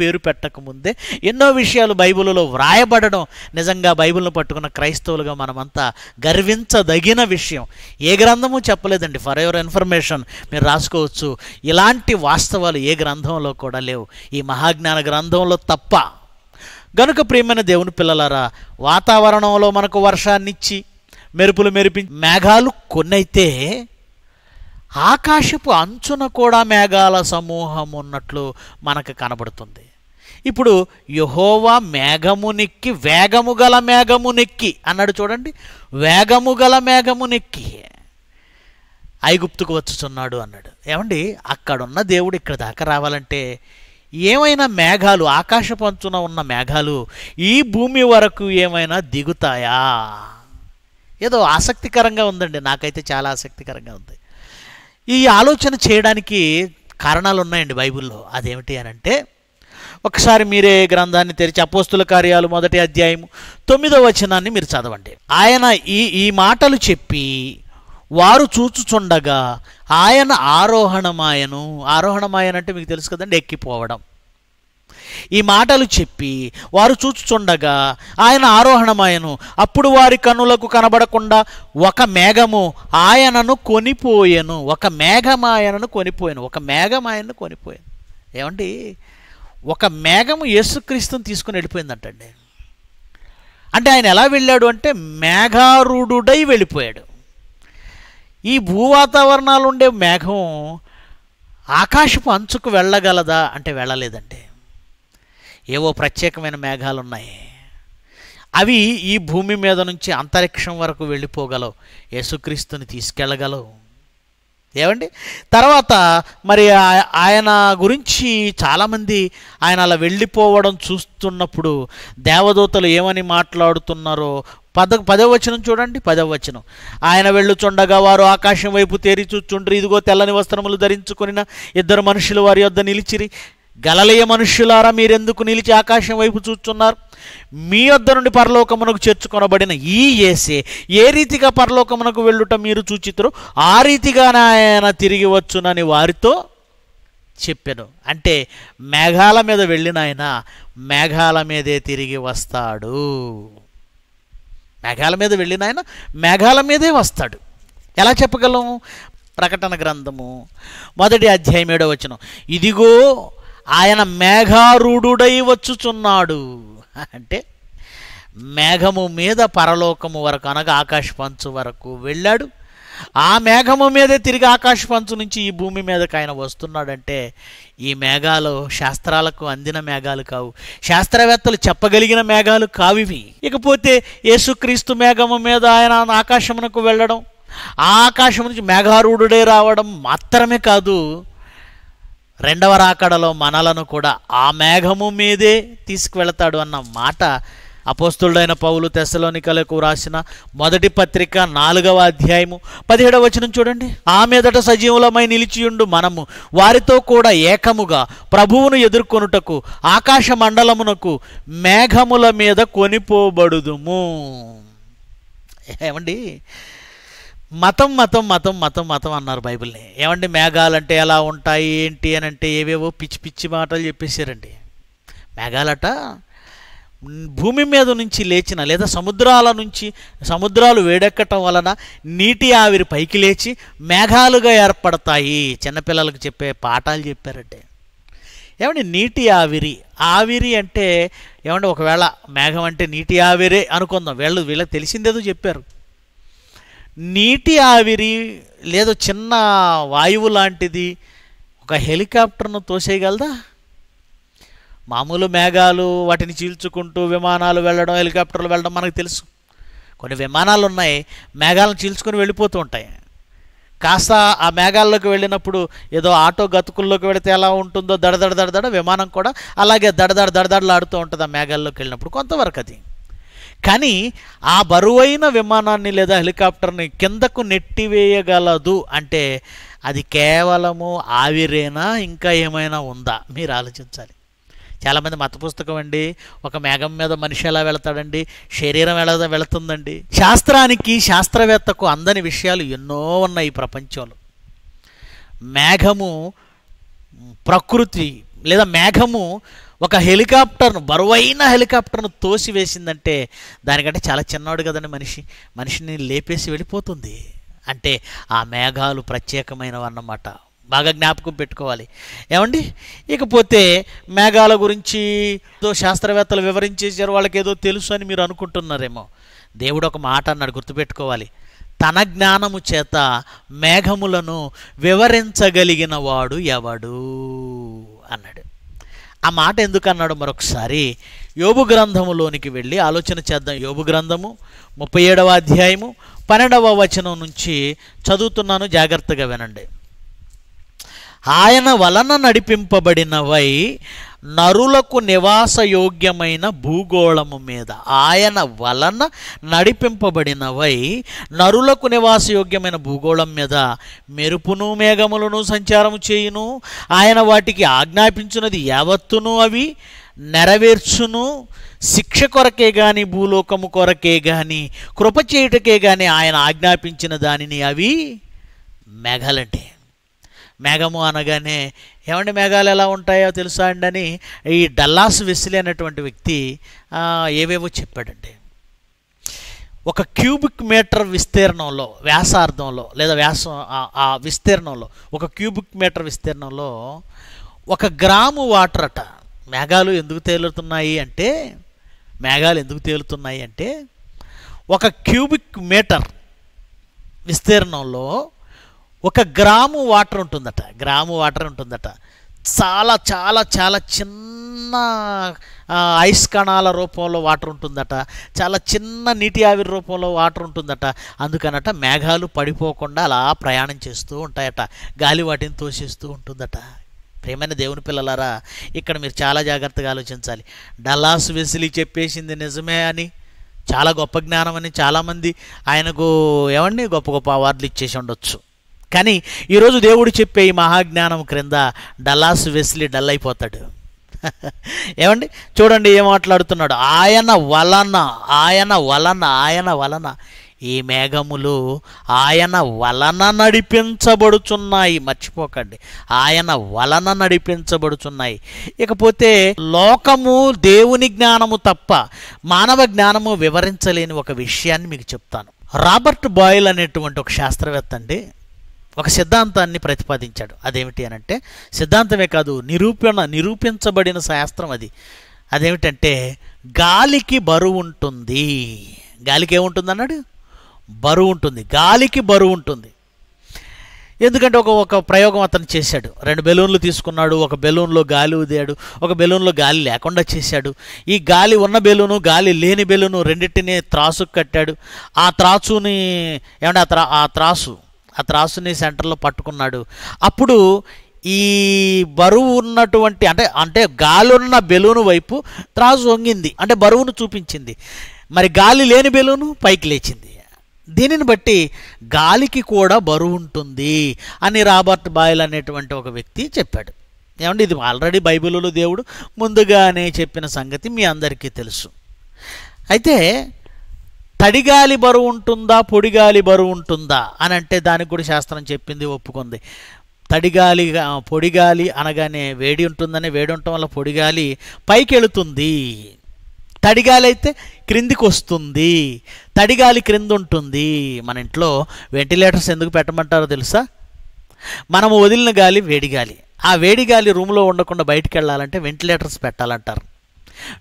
పేరు పెట్టకముందే ఎన్నో విషయాలు బైబిల్లో వ్రాయబడడం నిజంగా బైబిల్ను పట్టుకున్న క్రైస్తవులుగా మనమంతా గర్వించదగిన విషయం ఏ గ్రంథము చెప్పలేదండి ఫర్ ఎవర్ ఇన్ఫర్మేషన్ మీరు రాసుకోవచ్చు ఇలాంటి వాస్తవాలు ఏ గ్రంథంలో కూడా లేవు ఈ మహాజ్ఞాన గ్రంథంలో తప్ప గనుక ప్రియమైన దేవుని పిల్లలారా వాతావరణంలో మనకు వర్షాన్నిచ్చి మెరుపులు మెరిపి మేఘాలు కొన్నైతే ఆకాశపు అంచున కూడా మేఘాల సమూహం ఉన్నట్లు మనకు కనబడుతుంది ఇప్పుడు యహోవా నెక్కి వేగము గల నెక్కి అన్నాడు చూడండి వేగము గల నెక్కి ఐగుప్తుకు వచ్చుచున్నాడు అన్నాడు ఏమండి అక్కడున్న దేవుడు ఇక్కడ దాకా రావాలంటే ఏమైనా మేఘాలు ఆకాశపంచున ఉన్న మేఘాలు ఈ భూమి వరకు ఏమైనా దిగుతాయా ఏదో ఆసక్తికరంగా ఉందండి నాకైతే చాలా ఆసక్తికరంగా ఉంది ఈ ఆలోచన చేయడానికి కారణాలు ఉన్నాయండి బైబిల్లో అదేమిటి అని అంటే ఒకసారి మీరే గ్రంథాన్ని తెరిచి అపోస్తుల కార్యాలు మొదటి అధ్యాయం తొమ్మిదవ వచనాన్ని మీరు చదవండి ఆయన ఈ ఈ మాటలు చెప్పి వారు చూచుచుండగా ఆయన ఆరోహణమాయను ఆరోహణమాయనంటే మీకు తెలుసు కదండి ఎక్కిపోవడం ఈ మాటలు చెప్పి వారు చూచుచుండగా ఆయన ఆరోహణమాయను అప్పుడు వారి కనులకు కనబడకుండా ఒక మేఘము ఆయనను కొనిపోయెను ఒక మేఘం ఆయనను కొనిపోయాను ఒక మేఘం ఆయనను కొనిపోయాను ఏమండి ఒక మేఘము యేసుక్రీస్తుని తీసుకుని వెళ్ళిపోయిందంటండి అంటే ఆయన ఎలా వెళ్ళాడు అంటే మేఘారుడుడై వెళ్ళిపోయాడు ఈ భూవాతావరణాలు ఉండే మేఘం ఆకాశపు అంచుకు వెళ్ళగలదా అంటే వెళ్ళలేదండి ఏవో ప్రత్యేకమైన మేఘాలు ఉన్నాయి అవి ఈ భూమి మీద నుంచి అంతరిక్షం వరకు వెళ్ళిపోగలవు యేసుక్రీస్తుని తీసుకెళ్ళగలవు ఏమండి తర్వాత మరి ఆయన గురించి చాలామంది ఆయన అలా వెళ్ళిపోవడం చూస్తున్నప్పుడు దేవదూతలు ఏమని మాట్లాడుతున్నారో పద వచనం చూడండి వచనం ఆయన వెళ్ళుచుండగా వారు ఆకాశం వైపు తేరి చూచుండ్రి ఇదిగో తెల్లని వస్త్రములు ధరించుకుని ఇద్దరు మనుషులు వారి వద్ద నిలిచిరి గలలయ మనుషులారా మీరెందుకు నిలిచి ఆకాశం వైపు చూస్తున్నారు మీ వద్ద నుండి పరలోకమునకు చేర్చుకొనబడిన ఈ ఏసే ఏ రీతిగా పరలోకమునకు వెళ్ళుట మీరు చూచితురు ఆ రీతిగా ఆయన తిరిగి వచ్చునని వారితో చెప్పాను అంటే మేఘాల మీద వెళ్ళిన ఆయన మేఘాల మీదే తిరిగి వస్తాడు మేఘాల మీద వెళ్ళిన ఆయన మేఘాల మీదే వస్తాడు ఎలా చెప్పగలం ప్రకటన గ్రంథము మొదటి అధ్యాయం ఏడో వచ్చిన ఇదిగో ఆయన మేఘారూఢుడై వచ్చుచున్నాడు అంటే మేఘము మీద పరలోకము వరకు అనగా ఆకాశ పంచు వరకు వెళ్ళాడు ఆ మేఘము మీద తిరిగి ఆకాశ పంచు నుంచి ఈ భూమి మీదకి ఆయన వస్తున్నాడంటే ఈ మేఘాలు శాస్త్రాలకు అందిన మేఘాలు కావు శాస్త్రవేత్తలు చెప్పగలిగిన మేఘాలు కావివి ఇకపోతే యేసుక్రీస్తు మేఘము మీద ఆయన ఆకాశమునకు వెళ్ళడం ఆ ఆకాశం నుంచి మేఘారూఢుడే రావడం మాత్రమే కాదు రెండవ రాకడలో మనలను కూడా ఆ మేఘము మీదే తీసుకువెళతాడు అన్న మాట అపోస్తుడైన పౌలు కలకు రాసిన మొదటి పత్రిక నాలుగవ అధ్యాయము పదిహేడవ వచనం చూడండి ఆ మీదట సజీవులమై నిలిచియుండు మనము వారితో కూడా ఏకముగా ప్రభువును ఎదుర్కొనుటకు ఆకాశ మండలమునకు మేఘముల మీద కొనిపోబడుదుము ఏమండి మతం మతం మతం మతం మతం అన్నారు బైబిల్ని ఏమండి మేఘాలంటే ఎలా ఉంటాయి ఏంటి అని అంటే ఏవేవో పిచ్చి పిచ్చి మాటలు చెప్పేశారండి మేఘాలట భూమి మీద నుంచి లేచిన లేదా సముద్రాల నుంచి సముద్రాలు వేడెక్కటం వలన నీటి ఆవిరి పైకి లేచి మేఘాలుగా ఏర్పడతాయి చిన్నపిల్లలకు చెప్పే పాఠాలు చెప్పారండి ఏమండి నీటి ఆవిరి ఆవిరి అంటే ఏమంటే ఒకవేళ మేఘం అంటే నీటి ఆవిరే అనుకుందాం వీళ్ళు వీళ్ళకి తెలిసిందేదో చెప్పారు నీటి ఆవిరి లేదా చిన్న వాయువు లాంటిది ఒక హెలికాప్టర్ను తోసేయగలదా మామూలు మేఘాలు వాటిని చీల్చుకుంటూ విమానాలు వెళ్ళడం హెలికాప్టర్లు వెళ్ళడం మనకు తెలుసు కొన్ని విమానాలు ఉన్నాయి మేఘాలను చీల్చుకొని వెళ్ళిపోతూ ఉంటాయి కాస్త ఆ మేఘాల్లోకి వెళ్ళినప్పుడు ఏదో ఆటో గతుకుల్లోకి వెళితే ఎలా ఉంటుందో దడదడ దడదడ విమానం కూడా అలాగే దడదడ దడదడలాడుతూ ఉంటుంది ఆ మేఘాల్లోకి వెళ్ళినప్పుడు కొంతవరకు అది కానీ ఆ బరువైన విమానాన్ని లేదా హెలికాప్టర్ని కిందకు నెట్టివేయగలదు అంటే అది కేవలము ఆవిరేనా ఇంకా ఏమైనా ఉందా మీరు ఆలోచించాలి చాలామంది మత పుస్తకం అండి ఒక మేఘం మీద మనిషి ఎలా వెళతాడండి శరీరం ఎలా వెళుతుందండి శాస్త్రానికి శాస్త్రవేత్తకు అందని విషయాలు ఎన్నో ఉన్నాయి ఈ ప్రపంచంలో మేఘము ప్రకృతి లేదా మేఘము ఒక హెలికాప్టర్ను బరువైన హెలికాప్టర్ను తోసి వేసిందంటే దానికంటే చాలా చిన్నవాడు కదండి మనిషి మనిషిని లేపేసి వెళ్ళిపోతుంది అంటే ఆ మేఘాలు ప్రత్యేకమైనవన్నమాట బాగా జ్ఞాపకం పెట్టుకోవాలి ఏమండి ఇకపోతే మేఘాల గురించి ఏదో శాస్త్రవేత్తలు వివరించేసారు వాళ్ళకి ఏదో తెలుసు అని మీరు అనుకుంటున్నారేమో దేవుడు ఒక మాట అన్నాడు గుర్తుపెట్టుకోవాలి తన జ్ఞానము చేత మేఘములను వివరించగలిగిన వాడు ఎవడు అన్నాడు ఆ మాట ఎందుకన్నాడు మరొకసారి యోగు గ్రంథములోనికి వెళ్ళి ఆలోచన చేద్దాం యోగు గ్రంథము ముప్పై ఏడవ అధ్యాయము పన్నెండవ వచనం నుంచి చదువుతున్నాను జాగ్రత్తగా వినండి ఆయన వలన నడిపింపబడినవై నరులకు నివాసయోగ్యమైన భూగోళము మీద ఆయన వలన నడిపింపబడినవై నరులకు నివాసయోగ్యమైన భూగోళం మీద మెరుపును మేఘములను సంచారం చేయును ఆయన వాటికి ఆజ్ఞాపించినది యావత్తును అవి నెరవేర్చును శిక్ష కొరకే గాని భూలోకము కొరకే గాని కృప చేయుటకే గాని ఆయన ఆజ్ఞాపించిన దానిని అవి మెఘలంటే మేఘము అనగానే ఏమండి మేఘాలు ఎలా ఉంటాయో తెలుసా అండి అని ఈ డల్లాస్ వెస్లీ అనేటువంటి వ్యక్తి ఏవేవో చెప్పాడండి ఒక క్యూబిక్ మీటర్ విస్తీర్ణంలో వ్యాసార్థంలో లేదా వ్యాసం ఆ విస్తీర్ణంలో ఒక క్యూబిక్ మీటర్ విస్తీర్ణంలో ఒక గ్రాము వాటర్ అట మేఘాలు ఎందుకు తేలుతున్నాయి అంటే మేఘాలు ఎందుకు తేలుతున్నాయి అంటే ఒక క్యూబిక్ మీటర్ విస్తీర్ణంలో ఒక గ్రాము వాటర్ ఉంటుందట గ్రాము వాటర్ ఉంటుందట చాలా చాలా చాలా చిన్న ఐస్ కణాల రూపంలో వాటర్ ఉంటుందట చాలా చిన్న నీటి ఆవిరి రూపంలో వాటర్ ఉంటుందట అందుకనట మేఘాలు పడిపోకుండా అలా ప్రయాణం చేస్తూ ఉంటాయట గాలి వాటిని తోసేస్తూ ఉంటుందట ప్రేమైన దేవుని పిల్లలారా ఇక్కడ మీరు చాలా జాగ్రత్తగా ఆలోచించాలి డల్లాస్ వెసిలి చెప్పేసింది నిజమే అని చాలా గొప్ప జ్ఞానం అని చాలామంది ఆయనకు ఏమండి గొప్ప గొప్ప అవార్డులు ఇచ్చేసి ఉండొచ్చు కానీ ఈరోజు దేవుడు చెప్పే ఈ మహాజ్ఞానం క్రింద డల్లాస్ వెస్లీ డల్ అయిపోతాడు ఏమండి చూడండి ఏం మాట్లాడుతున్నాడు ఆయన వలన ఆయన వలన ఆయన వలన ఈ మేఘములు ఆయన వలన నడిపించబడుచున్నాయి మర్చిపోకండి ఆయన వలన నడిపించబడుచున్నాయి ఇకపోతే లోకము దేవుని జ్ఞానము తప్ప మానవ జ్ఞానము వివరించలేని ఒక విషయాన్ని మీకు చెప్తాను రాబర్ట్ బాయిల్ అనేటువంటి ఒక శాస్త్రవేత్త అండి ఒక సిద్ధాంతాన్ని ప్రతిపాదించాడు అదేమిటి అనంటే సిద్ధాంతమే కాదు నిరూపణ నిరూపించబడిన శాస్త్రం అది అదేమిటంటే గాలికి బరువు ఉంటుంది గాలికి ఏముంటుంది అన్నాడు బరువు ఉంటుంది గాలికి బరువు ఉంటుంది ఎందుకంటే ఒక ఒక ప్రయోగం అతను చేశాడు రెండు బెలూన్లు తీసుకున్నాడు ఒక బెలూన్లో గాలి ఉదాడు ఒక బెలూన్లో గాలి లేకుండా చేశాడు ఈ గాలి ఉన్న బెలూను గాలి లేని బెలూను రెండింటిని త్రాసుకు కట్టాడు ఆ త్రాసుని ఏమంటే ఆ త్రా ఆ త్రాసు ఆ త్రాసుని సెంటర్లో పట్టుకున్నాడు అప్పుడు ఈ బరువు ఉన్నటువంటి అంటే అంటే గాలి ఉన్న బెలూను వైపు త్రాసు వంగింది అంటే బరువును చూపించింది మరి గాలి లేని బెలూను పైకి లేచింది దీనిని బట్టి గాలికి కూడా బరువు ఉంటుంది అని రాబర్ట్ బాయిల్ అనేటువంటి ఒక వ్యక్తి చెప్పాడు ఏమంటే ఇది ఆల్రెడీ బైబిల్లో దేవుడు ముందుగానే చెప్పిన సంగతి మీ అందరికీ తెలుసు అయితే తడిగాలి బరువు ఉంటుందా పొడిగాలి బరువు ఉంటుందా అని అంటే దానికి కూడా శాస్త్రం చెప్పింది ఒప్పుకుంది తడిగాలి పొడిగాలి అనగానే వేడి ఉంటుందని వేడి ఉండటం వల్ల పొడిగాలి పైకి వెళుతుంది తడిగాలి అయితే క్రిందికి వస్తుంది తడిగాలి క్రింద ఉంటుంది మన ఇంట్లో వెంటిలేటర్స్ ఎందుకు పెట్టమంటారో తెలుసా మనము వదిలిన గాలి వేడిగాలి ఆ వేడిగాలి రూమ్లో ఉండకుండా బయటికి వెళ్ళాలంటే వెంటిలేటర్స్ పెట్టాలంటారు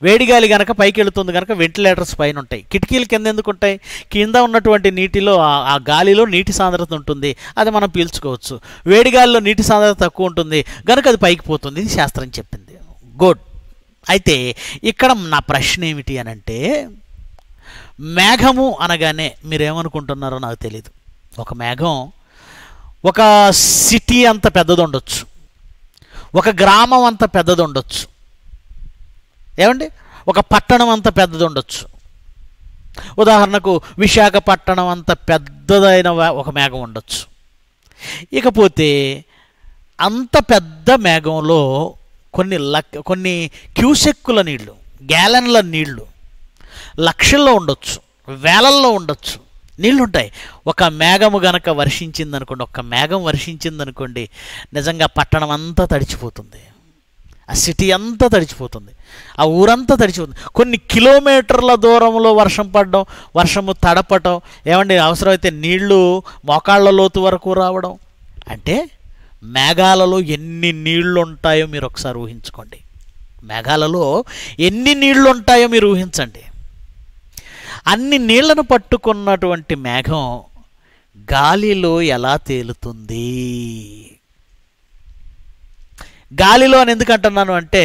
వేడిగాలి కనుక పైకి వెళుతుంది కనుక వెంటిలేటర్స్ పైన ఉంటాయి కిటికీలు కింద ఎందుకు ఉంటాయి కింద ఉన్నటువంటి నీటిలో ఆ గాలిలో నీటి సాంద్రత ఉంటుంది అది మనం పీల్చుకోవచ్చు వేడిగాలిలో నీటి సాంద్రత తక్కువ ఉంటుంది కనుక అది పైకి పోతుంది ఇది శాస్త్రం చెప్పింది గుడ్ అయితే ఇక్కడ నా ప్రశ్న ఏమిటి అని అంటే మేఘము అనగానే మీరేమనుకుంటున్నారో నాకు తెలియదు ఒక మేఘం ఒక సిటీ అంత పెద్దది ఉండొచ్చు ఒక గ్రామం అంత పెద్దది ఉండొచ్చు ఏమండి ఒక పట్టణం అంత పెద్దది ఉండొచ్చు ఉదాహరణకు విశాఖపట్టణం అంత పెద్దదైన ఒక మేఘం ఉండొచ్చు ఇకపోతే అంత పెద్ద మేఘంలో కొన్ని లక్ కొన్ని క్యూసెక్కుల నీళ్లు గ్యాలన్ల నీళ్లు లక్షల్లో ఉండొచ్చు వేలల్లో ఉండొచ్చు నీళ్ళుంటాయి ఒక మేఘము గనక వర్షించిందనుకోండి ఒక మేఘం వర్షించిందనుకోండి నిజంగా పట్టణం అంతా తడిచిపోతుంది ఆ సిటీ అంతా తడిచిపోతుంది ఆ ఊరంతా తడిచిపోతుంది కొన్ని కిలోమీటర్ల దూరంలో వర్షం పడడం వర్షము తడపటం ఏమండి అవసరమైతే నీళ్లు మోకాళ్ళ లోతు వరకు రావడం అంటే మేఘాలలో ఎన్ని నీళ్లు ఉంటాయో మీరు ఒకసారి ఊహించుకోండి మేఘాలలో ఎన్ని నీళ్లు ఉంటాయో మీరు ఊహించండి అన్ని నీళ్లను పట్టుకున్నటువంటి మేఘం గాలిలో ఎలా తేలుతుంది గాలిలో అని ఎందుకు అంటున్నాను అంటే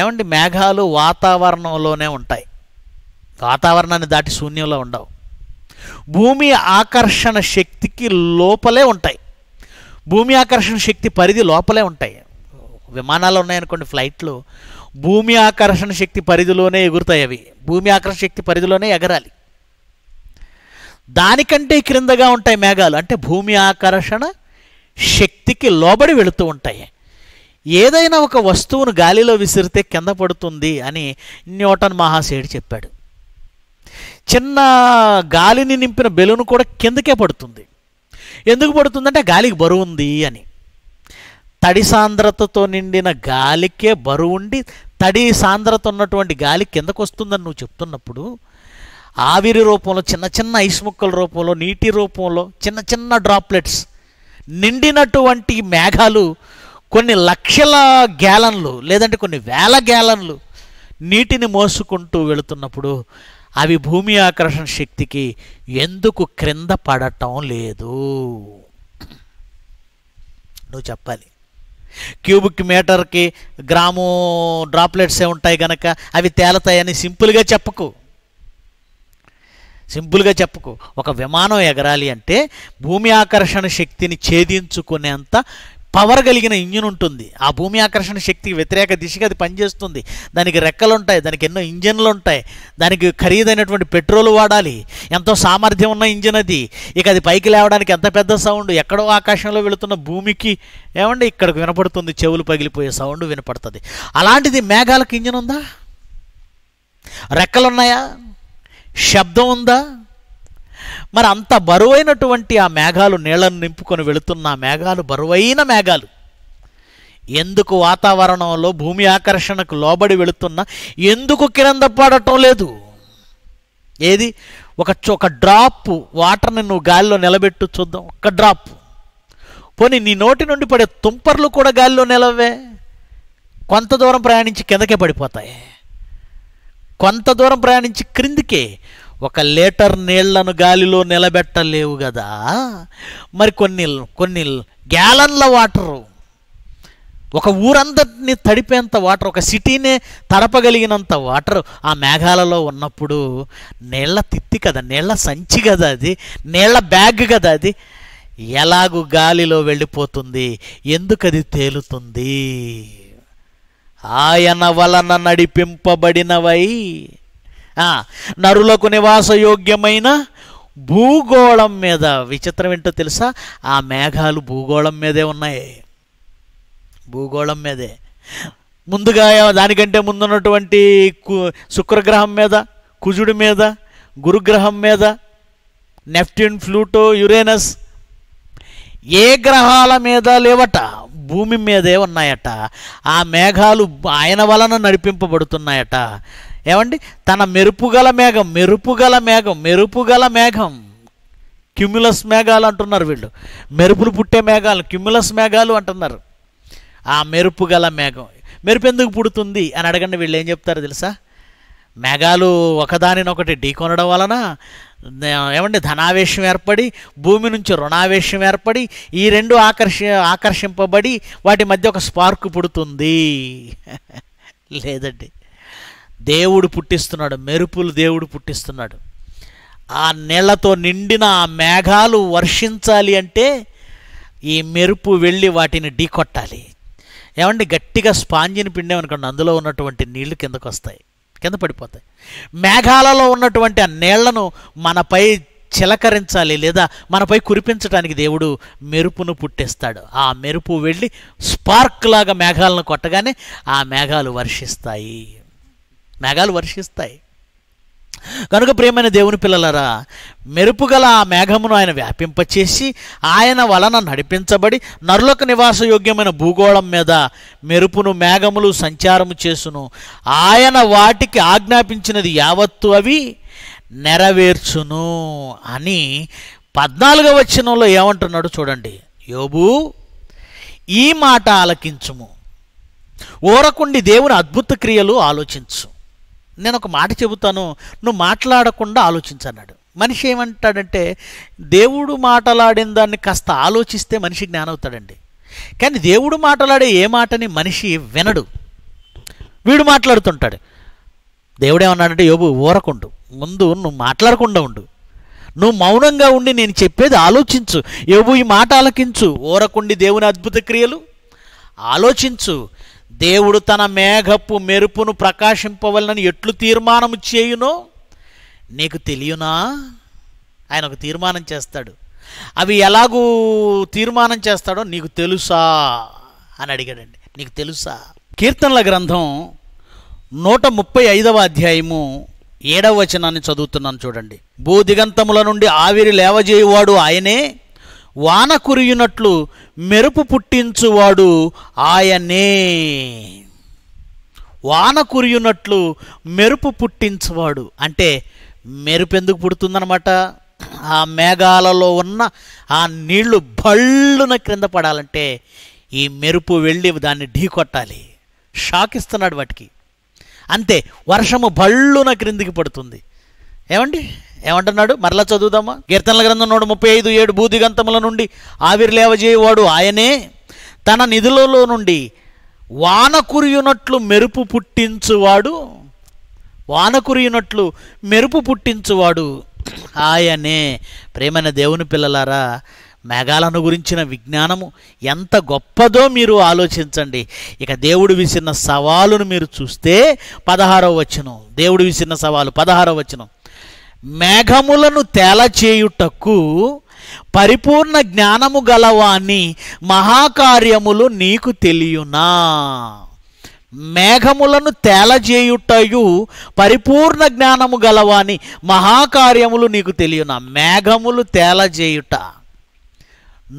ఏమండి మేఘాలు వాతావరణంలోనే ఉంటాయి వాతావరణాన్ని దాటి శూన్యంలో ఉండవు భూమి ఆకర్షణ శక్తికి లోపలే ఉంటాయి భూమి ఆకర్షణ శక్తి పరిధి లోపలే ఉంటాయి విమానాలు ఉన్నాయనుకోండి ఫ్లైట్లు భూమి ఆకర్షణ శక్తి పరిధిలోనే ఎగురుతాయి అవి భూమి ఆకర్షణ శక్తి పరిధిలోనే ఎగరాలి దానికంటే క్రిందగా ఉంటాయి మేఘాలు అంటే భూమి ఆకర్షణ శక్తికి లోబడి వెళుతూ ఉంటాయి ఏదైనా ఒక వస్తువును గాలిలో విసిరితే కింద పడుతుంది అని న్యూటన్ మహాశయుడు చెప్పాడు చిన్న గాలిని నింపిన బెలూన్ కూడా కిందకే పడుతుంది ఎందుకు పడుతుందంటే గాలికి బరువు ఉంది అని తడి సాంద్రతతో నిండిన గాలికే బరువు ఉండి తడి సాంద్రత ఉన్నటువంటి గాలి కిందకు వస్తుందని నువ్వు చెప్తున్నప్పుడు ఆవిరి రూపంలో చిన్న చిన్న ఐస్ ముక్కల రూపంలో నీటి రూపంలో చిన్న చిన్న డ్రాప్లెట్స్ నిండినటువంటి మేఘాలు కొన్ని లక్షల గ్యాలన్లు లేదంటే కొన్ని వేల గ్యాలన్లు నీటిని మోసుకుంటూ వెళుతున్నప్పుడు అవి భూమి ఆకర్షణ శక్తికి ఎందుకు క్రింద పడటం లేదు నువ్వు చెప్పాలి క్యూబిక్ మీటర్కి గ్రాము ఏ ఉంటాయి కనుక అవి తేలతాయని సింపుల్గా చెప్పకు సింపుల్గా చెప్పుకో ఒక విమానం ఎగరాలి అంటే భూమి ఆకర్షణ శక్తిని ఛేదించుకునేంత పవర్ కలిగిన ఇంజిన్ ఉంటుంది ఆ భూమి ఆకర్షణ శక్తికి వ్యతిరేక దిశగా అది పనిచేస్తుంది దానికి రెక్కలు ఉంటాయి దానికి ఎన్నో ఇంజన్లు ఉంటాయి దానికి ఖరీదైనటువంటి పెట్రోల్ వాడాలి ఎంతో సామర్థ్యం ఉన్న ఇంజిన్ అది ఇక అది పైకి లేవడానికి ఎంత పెద్ద సౌండ్ ఎక్కడో ఆకాశంలో వెళుతున్న భూమికి ఏమండి ఇక్కడికి వినపడుతుంది చెవులు పగిలిపోయే సౌండ్ వినపడుతుంది అలాంటిది మేఘాలకు ఇంజిన్ ఉందా రెక్కలున్నాయా శబ్దం ఉందా మరి అంత బరువైనటువంటి ఆ మేఘాలు నీళ్లను నింపుకొని వెళుతున్న మేఘాలు బరువైన మేఘాలు ఎందుకు వాతావరణంలో భూమి ఆకర్షణకు లోబడి వెళుతున్నా ఎందుకు కింద పడటం లేదు ఏది ఒక ఒక డ్రాప్ వాటర్ని నువ్వు గాలిలో నిలబెట్టు చూద్దాం ఒక్క డ్రాప్ పోనీ నీ నోటి నుండి పడే తుంపర్లు కూడా గాలిలో నిలవే కొంత దూరం ప్రయాణించి కిందకే పడిపోతాయి కొంత దూరం ప్రయాణించి క్రిందికే ఒక లీటర్ నీళ్లను గాలిలో నిలబెట్టలేవు కదా మరి కొన్ని కొన్ని గ్యాలన్ల వాటరు ఒక ఊరందరినీ తడిపేంత వాటర్ ఒక సిటీనే తడపగలిగినంత వాటర్ ఆ మేఘాలలో ఉన్నప్పుడు నీళ్ల తిత్తి కదా నీళ్ల సంచి కదా అది నీళ్ల బ్యాగ్ కదా అది ఎలాగు గాలిలో వెళ్ళిపోతుంది ఎందుకది తేలుతుంది ఆయన వలన నడిపింపబడినవై నరులకు నివాస యోగ్యమైన భూగోళం మీద విచిత్రం ఏంటో తెలుసా ఆ మేఘాలు భూగోళం మీదే ఉన్నాయి భూగోళం మీదే ముందుగా దానికంటే ముందున్నటువంటి శుక్రగ్రహం మీద కుజుడి మీద గురుగ్రహం మీద నెఫ్ట్యూన్ ఫ్లూటో యురేనస్ ఏ గ్రహాల మీద లేవట భూమి మీదే ఉన్నాయట ఆ మేఘాలు ఆయన వలన నడిపింపబడుతున్నాయట ఏమండి తన మెరుపుగల మేఘం మెరుపుగల మేఘం మెరుపుగల మేఘం క్యుములస్ మేఘాలు అంటున్నారు వీళ్ళు మెరుపులు పుట్టే మేఘాలు క్యుములస్ మేఘాలు అంటున్నారు ఆ మెరుపుగల మేఘం మెరుపు ఎందుకు పుడుతుంది అని అడగండి వీళ్ళు ఏం చెప్తారు తెలుసా మేఘాలు ఒకదానినొకటి ఢీకొనడం వలన ఏమండి ధనావేశం ఏర్పడి భూమి నుంచి రుణావేశం ఏర్పడి ఈ రెండు ఆకర్షి ఆకర్షింపబడి వాటి మధ్య ఒక స్పార్క్ పుడుతుంది లేదండి దేవుడు పుట్టిస్తున్నాడు మెరుపులు దేవుడు పుట్టిస్తున్నాడు ఆ నెలతో నిండిన ఆ మేఘాలు వర్షించాలి అంటే ఈ మెరుపు వెళ్ళి వాటిని ఢీకొట్టాలి ఏమండి గట్టిగా స్పాంజిని పిండేమనుకోండి అందులో ఉన్నటువంటి నీళ్లు కిందకు వస్తాయి కింద పడిపోతాయి మేఘాలలో ఉన్నటువంటి ఆ నీళ్లను మనపై చిలకరించాలి లేదా మనపై కురిపించడానికి దేవుడు మెరుపును పుట్టిస్తాడు ఆ మెరుపు వెళ్ళి స్పార్క్ లాగా మేఘాలను కొట్టగానే ఆ మేఘాలు వర్షిస్తాయి మేఘాలు వర్షిస్తాయి కనుక ప్రియమైన దేవుని పిల్లలరా మెరుపుగల ఆ మేఘమును ఆయన వ్యాపింపచేసి ఆయన వలన నడిపించబడి నరులకు నివాస యోగ్యమైన భూగోళం మీద మెరుపును మేఘములు సంచారము చేసును ఆయన వాటికి ఆజ్ఞాపించినది యావత్తు అవి నెరవేర్చును అని పద్నాలుగవ వచనంలో ఏమంటున్నాడు చూడండి యోబు ఈ మాట ఆలకించుము ఓరకుండి దేవుని అద్భుత క్రియలు ఆలోచించు నేను ఒక మాట చెబుతాను నువ్వు మాట్లాడకుండా ఆలోచించన్నాడు మనిషి ఏమంటాడంటే దేవుడు మాటలాడిన దాన్ని కాస్త ఆలోచిస్తే మనిషి జ్ఞానవుతాడండి కానీ దేవుడు మాట్లాడే ఏ మాటని మనిషి వినడు వీడు మాట్లాడుతుంటాడు దేవుడేమన్నాడంటే యోబు ఊరకుండు ముందు నువ్వు మాట్లాడకుండా ఉండు నువ్వు మౌనంగా ఉండి నేను చెప్పేది ఆలోచించు యోబు ఈ మాట ఆలకించు ఊరకుండి దేవుని అద్భుత క్రియలు ఆలోచించు దేవుడు తన మేఘపు మెరుపును ప్రకాశింపవలనని ఎట్లు తీర్మానం చేయునో నీకు తెలియనా ఆయన ఒక తీర్మానం చేస్తాడు అవి ఎలాగూ తీర్మానం చేస్తాడో నీకు తెలుసా అని అడిగాడండి నీకు తెలుసా కీర్తనల గ్రంథం నూట ముప్పై ఐదవ అధ్యాయము ఏడవ వచనాన్ని చదువుతున్నాను చూడండి భూదిగంతముల నుండి ఆవిరి లేవజేయువాడు ఆయనే వాన కురియునట్లు మెరుపు పుట్టించువాడు ఆయనే వాన కురియునట్లు మెరుపు పుట్టించువాడు అంటే మెరుపు ఎందుకు పుడుతుందనమాట ఆ మేఘాలలో ఉన్న ఆ నీళ్లు బళ్ళున క్రింద పడాలంటే ఈ మెరుపు వెళ్ళి దాన్ని ఢీకొట్టాలి షాక్ ఇస్తున్నాడు వాటికి అంతే వర్షము బళ్ళున క్రిందికి పడుతుంది ఏమండి ఏమంటున్నాడు మరలా చదువుదామా కీర్తనల గ్రంథం నూట ముప్పై ఐదు ఏడు బూదిగంతముల నుండి ఆవిరి లేవజేయవాడు ఆయనే తన నిధులలో నుండి వాన కురియునట్లు మెరుపు పుట్టించువాడు వాన కురియునట్లు మెరుపు పుట్టించువాడు ఆయనే ప్రేమైన దేవుని పిల్లలారా మేఘాలను గురించిన విజ్ఞానము ఎంత గొప్పదో మీరు ఆలోచించండి ఇక దేవుడు విసిరిన సవాలును మీరు చూస్తే పదహారవ వచ్చును దేవుడు విసిరిన సవాలు పదహారవ వచ్చును మేఘములను తేలచేయుటకు పరిపూర్ణ జ్ఞానము గలవాణి మహాకార్యములు నీకు తెలియునా మేఘములను తేలజేయుటయు పరిపూర్ణ జ్ఞానము గలవాణి మహాకార్యములు నీకు తెలియనా మేఘములు తేలజేయుట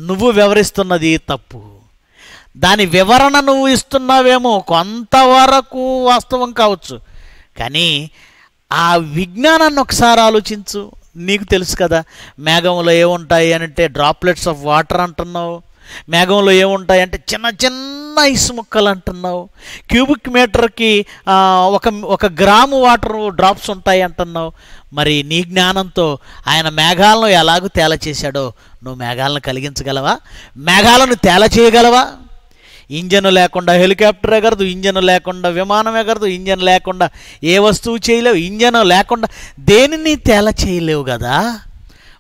నువ్వు వివరిస్తున్నది తప్పు దాని వివరణ నువ్వు ఇస్తున్నావేమో కొంతవరకు వాస్తవం కావచ్చు కానీ ఆ విజ్ఞానాన్ని ఒకసారి ఆలోచించు నీకు తెలుసు కదా మేఘంలో ఏముంటాయి అంటే డ్రాప్లెట్స్ ఆఫ్ వాటర్ అంటున్నావు మేఘంలో ఏముంటాయి అంటే చిన్న చిన్న ఇసు ముక్కలు అంటున్నావు క్యూబిక్ మీటర్కి ఒక ఒక గ్రాము వాటర్ డ్రాప్స్ ఉంటాయి అంటున్నావు మరి నీ జ్ఞానంతో ఆయన మేఘాలను ఎలాగూ తేల చేశాడో నువ్వు మేఘాలను కలిగించగలవా మేఘాలను తేల చేయగలవా ఇంజన్ లేకుండా హెలికాప్టర్ ఎగరదు ఇంజన్ లేకుండా విమానం ఎగరదు ఇంజన్ లేకుండా ఏ వస్తువు చేయలేవు ఇంజన్ లేకుండా దేనిని తేల చేయలేవు కదా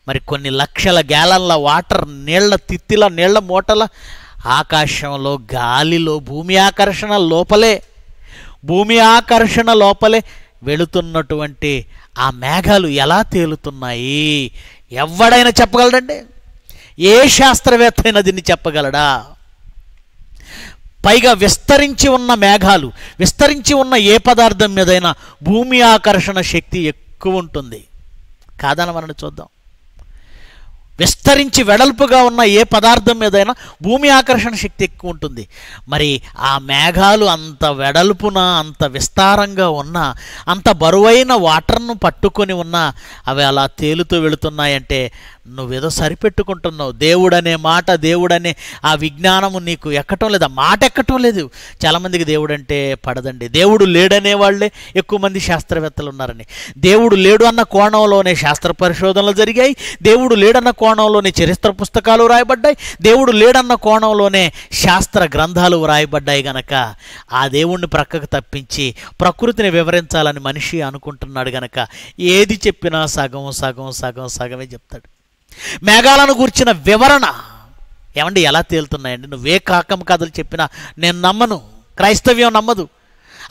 మరి కొన్ని లక్షల గ్యాలన్ల వాటర్ నీళ్ల తిత్తిల నీళ్ల మూటల ఆకాశంలో గాలిలో భూమి ఆకర్షణ లోపలే భూమి ఆకర్షణ లోపలే వెళుతున్నటువంటి ఆ మేఘాలు ఎలా తేలుతున్నాయి ఎవడైనా చెప్పగలడండి ఏ శాస్త్రవేత్త అయినా దీన్ని చెప్పగలడా పైగా విస్తరించి ఉన్న మేఘాలు విస్తరించి ఉన్న ఏ పదార్థం మీదైనా భూమి ఆకర్షణ శక్తి ఎక్కువ ఉంటుంది కాదనవరణ చూద్దాం విస్తరించి వెడల్పుగా ఉన్న ఏ పదార్థం మీదైనా భూమి ఆకర్షణ శక్తి ఎక్కువ ఉంటుంది మరి ఆ మేఘాలు అంత వెడల్పున అంత విస్తారంగా ఉన్న అంత బరువైన వాటర్ను పట్టుకొని ఉన్నా అవి అలా తేలుతూ వెళుతున్నాయంటే నువ్వేదో సరిపెట్టుకుంటున్నావు దేవుడనే మాట దేవుడనే ఆ విజ్ఞానము నీకు ఎక్కటం లేదు ఆ మాట ఎక్కటం లేదు చాలామందికి దేవుడు అంటే పడదండి దేవుడు లేడనే వాళ్ళే ఎక్కువ మంది శాస్త్రవేత్తలు ఉన్నారని దేవుడు లేడు అన్న కోణంలోనే శాస్త్ర పరిశోధనలు జరిగాయి దేవుడు లేడన్న కోణంలోనే చరిత్ర పుస్తకాలు వ్రాయబడ్డాయి దేవుడు లేడన్న కోణంలోనే శాస్త్ర గ్రంథాలు వ్రాయబడ్డాయి గనక ఆ దేవుణ్ణి ప్రక్కకు తప్పించి ప్రకృతిని వివరించాలని మనిషి అనుకుంటున్నాడు గనక ఏది చెప్పినా సగం సగం సగం సగమే చెప్తాడు మేఘాలను గూర్చిన వివరణ ఏమండి ఎలా తేలుతున్నాయండి నువ్వే కాకం కథలు చెప్పినా నేను నమ్మను క్రైస్తవ్యం నమ్మదు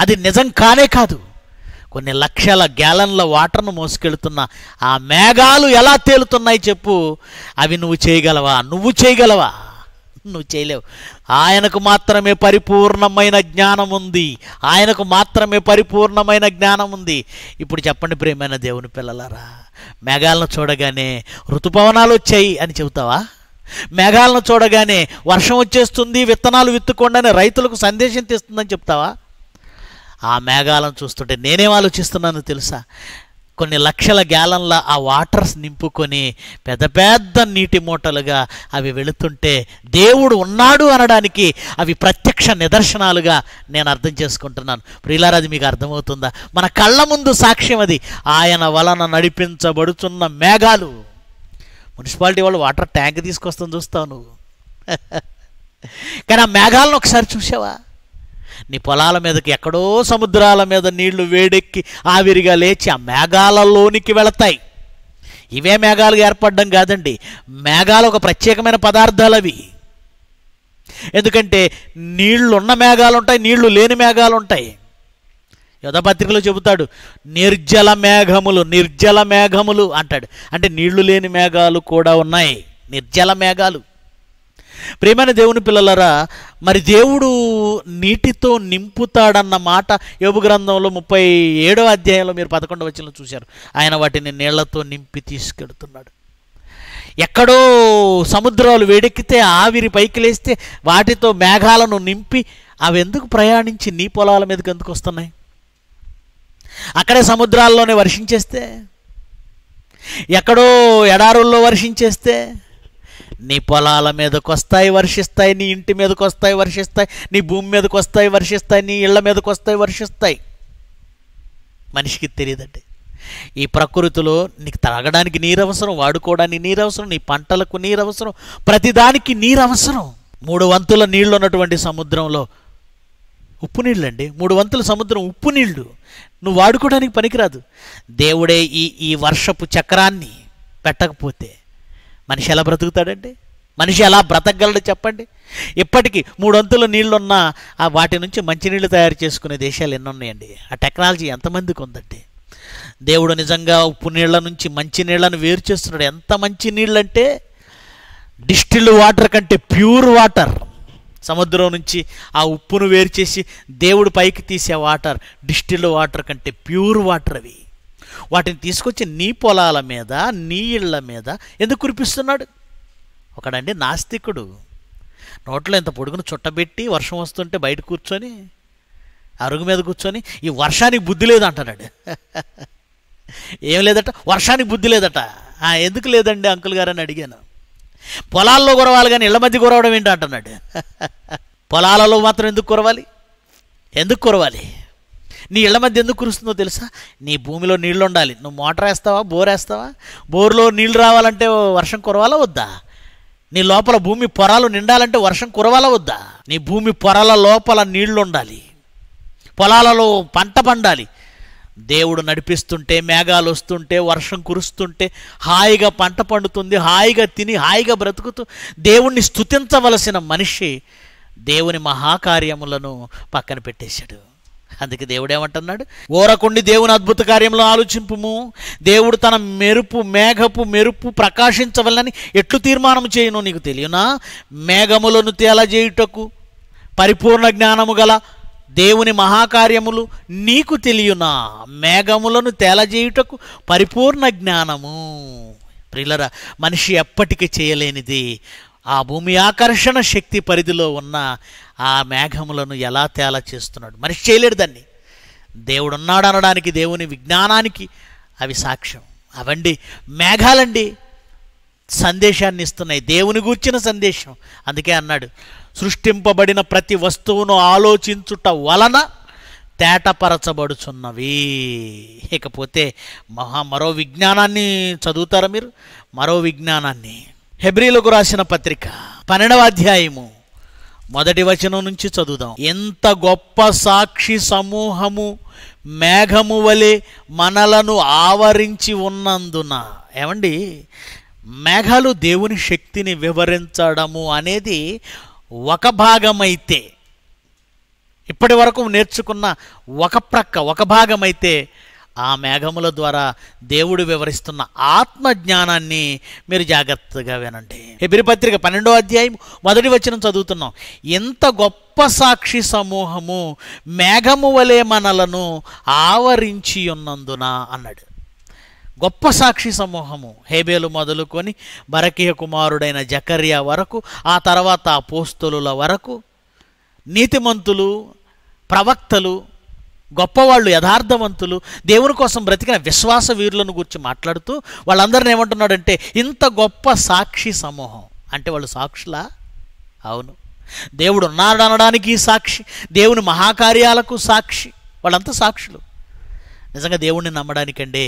అది నిజం కానే కాదు కొన్ని లక్షల గ్యాలన్ల వాటర్ను మోసుకెళ్తున్న ఆ మేఘాలు ఎలా తేలుతున్నాయి చెప్పు అవి నువ్వు చేయగలవా నువ్వు చేయగలవా నువ్వు చేయలేవు ఆయనకు మాత్రమే పరిపూర్ణమైన జ్ఞానం ఉంది ఆయనకు మాత్రమే పరిపూర్ణమైన జ్ఞానం ఉంది ఇప్పుడు చెప్పండి ప్రేమైన దేవుని పిల్లలారా మేఘాలను చూడగానే ఋతుపవనాలు వచ్చాయి అని చెబుతావా మేఘాలను చూడగానే వర్షం వచ్చేస్తుంది విత్తనాలు విత్తుకోండి అని రైతులకు సందేశం తెస్తుందని చెప్తావా ఆ మేఘాలను చూస్తుంటే నేనేం ఆలోచిస్తున్నాను తెలుసా కొన్ని లక్షల గ్యాలన్ల ఆ వాటర్స్ నింపుకొని పెద్ద పెద్ద నీటి మూటలుగా అవి వెళుతుంటే దేవుడు ఉన్నాడు అనడానికి అవి ప్రత్యక్ష నిదర్శనాలుగా నేను అర్థం చేసుకుంటున్నాను ప్రియులారాది మీకు అర్థమవుతుందా మన కళ్ళ ముందు సాక్ష్యం అది ఆయన వలన నడిపించబడుతున్న మేఘాలు మున్సిపాలిటీ వాళ్ళు వాటర్ ట్యాంక్ తీసుకొస్తుంది చూస్తావు నువ్వు కానీ ఆ మేఘాలను ఒకసారి చూసావా నీ పొలాల మీదకి ఎక్కడో సముద్రాల మీద నీళ్లు వేడెక్కి ఆవిరిగా లేచి ఆ మేఘాలలోనికి వెళతాయి ఇవే మేఘాలు ఏర్పడడం కాదండి మేఘాలు ఒక ప్రత్యేకమైన పదార్థాలు అవి ఎందుకంటే నీళ్లున్న మేఘాలు ఉంటాయి నీళ్లు లేని మేఘాలు ఉంటాయి యుధపత్రికలో చెబుతాడు నిర్జల మేఘములు నిర్జల మేఘములు అంటాడు అంటే నీళ్లు లేని మేఘాలు కూడా ఉన్నాయి నిర్జల మేఘాలు ప్రేమైన దేవుని పిల్లలరా మరి దేవుడు నీటితో నింపుతాడన్న మాట యోగు గ్రంథంలో ముప్పై ఏడవ అధ్యాయంలో మీరు పదకొండవ వచ్చిన చూశారు ఆయన వాటిని నీళ్లతో నింపి తీసుకెడుతున్నాడు ఎక్కడో సముద్రాలు వేడెక్కితే ఆవిరి పైకి లేస్తే వాటితో మేఘాలను నింపి అవి ఎందుకు ప్రయాణించి నీ పొలాల మీదకి ఎందుకు వస్తున్నాయి అక్కడే సముద్రాల్లోనే వర్షించేస్తే ఎక్కడో ఎడారుల్లో వర్షించేస్తే నీ పొలాల మీదకొస్తాయి వస్తాయి వర్షిస్తాయి నీ ఇంటి మీదకి వస్తాయి వర్షిస్తాయి నీ భూమి మీదకి వస్తాయి వర్షిస్తాయి నీ ఇళ్ళ మీదకి వస్తాయి వర్షిస్తాయి మనిషికి తెలియదండి ఈ ప్రకృతిలో నీకు తాగడానికి నీరు అవసరం వాడుకోవడానికి నీరు అవసరం నీ పంటలకు నీరు అవసరం ప్రతిదానికి నీరు అవసరం మూడు వంతుల నీళ్ళు ఉన్నటువంటి సముద్రంలో ఉప్పు నీళ్ళు అండి మూడు వంతుల సముద్రం ఉప్పు నీళ్ళు నువ్వు వాడుకోవడానికి పనికిరాదు దేవుడే ఈ ఈ వర్షపు చక్రాన్ని పెట్టకపోతే మనిషి ఎలా బ్రతుకుతాడండి మనిషి ఎలా బ్రతకగలడు చెప్పండి ఇప్పటికీ నీళ్ళు నీళ్లున్నా ఆ వాటి నుంచి మంచినీళ్ళు తయారు చేసుకునే దేశాలు ఎన్నున్నాయండి ఆ టెక్నాలజీ ఎంతమందికి ఉందండి దేవుడు నిజంగా ఉప్పు నీళ్ల నుంచి మంచి నీళ్లను వేరు చేస్తున్నాడు ఎంత మంచి నీళ్ళు అంటే డిస్టిల్డ్ వాటర్ కంటే ప్యూర్ వాటర్ సముద్రం నుంచి ఆ ఉప్పును వేరు చేసి దేవుడు పైకి తీసే వాటర్ డిస్టిల్డ్ వాటర్ కంటే ప్యూర్ వాటర్ అవి వాటిని తీసుకొచ్చి నీ పొలాల మీద నీ ఇళ్ల మీద ఎందుకు కురిపిస్తున్నాడు ఒకడండి నాస్తికుడు నోట్లో ఇంత పొడుగును చుట్టబెట్టి వర్షం వస్తుంటే బయట కూర్చొని అరుగు మీద కూర్చొని ఈ వర్షానికి బుద్ధి లేదు అంటున్నాడు ఏం లేదట వర్షానికి బుద్ధి లేదట ఎందుకు లేదండి అంకుల్ గారు అని అడిగాను పొలాల్లో కురవాలి కానీ ఇళ్ల మధ్య కురవడం ఏంటి అంటున్నాడు పొలాలలో మాత్రం ఎందుకు కురవాలి ఎందుకు కురవాలి నీ ఇళ్ల మధ్య ఎందుకు కురుస్తుందో తెలుసా నీ భూమిలో నీళ్ళు ఉండాలి నువ్వు మోటార్ వేస్తావా బోర్ వేస్తావా బోర్లో నీళ్ళు రావాలంటే వర్షం కురవాలా వద్దా నీ లోపల భూమి పొరాలు నిండాలంటే వర్షం కురవాలా వద్దా నీ భూమి పొరాల లోపల నీళ్లు ఉండాలి పొలాలలో పంట పండాలి దేవుడు నడిపిస్తుంటే మేఘాలు వస్తుంటే వర్షం కురుస్తుంటే హాయిగా పంట పండుతుంది హాయిగా తిని హాయిగా బ్రతుకుతూ దేవుణ్ణి స్థుతించవలసిన మనిషి దేవుని మహాకార్యములను పక్కన పెట్టేశాడు అందుకే దేవుడు ఏమంటున్నాడు ఓరకుండి దేవుని అద్భుత కార్యంలో ఆలోచింపుము దేవుడు తన మెరుపు మేఘపు మెరుపు ప్రకాశించవలని ఎట్లు తీర్మానం చేయను నీకు తెలియనా మేఘములను తేలజేయుటకు పరిపూర్ణ జ్ఞానము గల దేవుని మహాకార్యములు నీకు తెలియనా మేఘములను తేలజేయుటకు పరిపూర్ణ జ్ఞానము ప్రిల్లరా మనిషి ఎప్పటికీ చేయలేనిది ఆ భూమి ఆకర్షణ శక్తి పరిధిలో ఉన్న ఆ మేఘములను ఎలా తేలా చేస్తున్నాడు మనిషి చేయలేడు దాన్ని దేవుడు ఉన్నాడు అనడానికి దేవుని విజ్ఞానానికి అవి సాక్ష్యం అవండి మేఘాలండి సందేశాన్ని ఇస్తున్నాయి దేవుని గూర్చిన సందేశం అందుకే అన్నాడు సృష్టింపబడిన ప్రతి వస్తువును ఆలోచించుట వలన తేటపరచబడుచున్నవి ఇకపోతే మహా మరో విజ్ఞానాన్ని చదువుతారా మీరు మరో విజ్ఞానాన్ని హెబ్రిలకు రాసిన పత్రిక పన్నెండవ అధ్యాయము మొదటి వచనం నుంచి చదువుదాం ఎంత గొప్ప సాక్షి సమూహము మేఘము వలె మనలను ఆవరించి ఉన్నందున ఏమండి మేఘాలు దేవుని శక్తిని వివరించడము అనేది ఒక భాగమైతే ఇప్పటి వరకు నేర్చుకున్న ఒక ప్రక్క ఒక భాగమైతే ఆ మేఘముల ద్వారా దేవుడు వివరిస్తున్న ఆత్మ జ్ఞానాన్ని మీరు జాగ్రత్తగా వినండి ఎబిరిపత్రిక పన్నెండో అధ్యాయం మొదటి వచ్చిన చదువుతున్నాం ఎంత గొప్ప సాక్షి సమూహము మేఘము వలె మనలను ఆవరించి ఉన్నందున అన్నాడు గొప్ప సాక్షి సమూహము హేబేలు మొదలుకొని బరకీయ కుమారుడైన జకర్యా వరకు ఆ తర్వాత పోస్తులుల వరకు నీతిమంతులు ప్రవక్తలు గొప్పవాళ్ళు యథార్థవంతులు దేవుని కోసం బ్రతికిన విశ్వాస వీరులను గురించి మాట్లాడుతూ వాళ్ళందరిని ఏమంటున్నాడంటే ఇంత గొప్ప సాక్షి సమూహం అంటే వాళ్ళు సాక్షులా అవును దేవుడు ఉన్నాడనడానికి సాక్షి దేవుని మహాకార్యాలకు సాక్షి వాళ్ళంతా సాక్షులు నిజంగా దేవుణ్ణి నమ్మడానికండి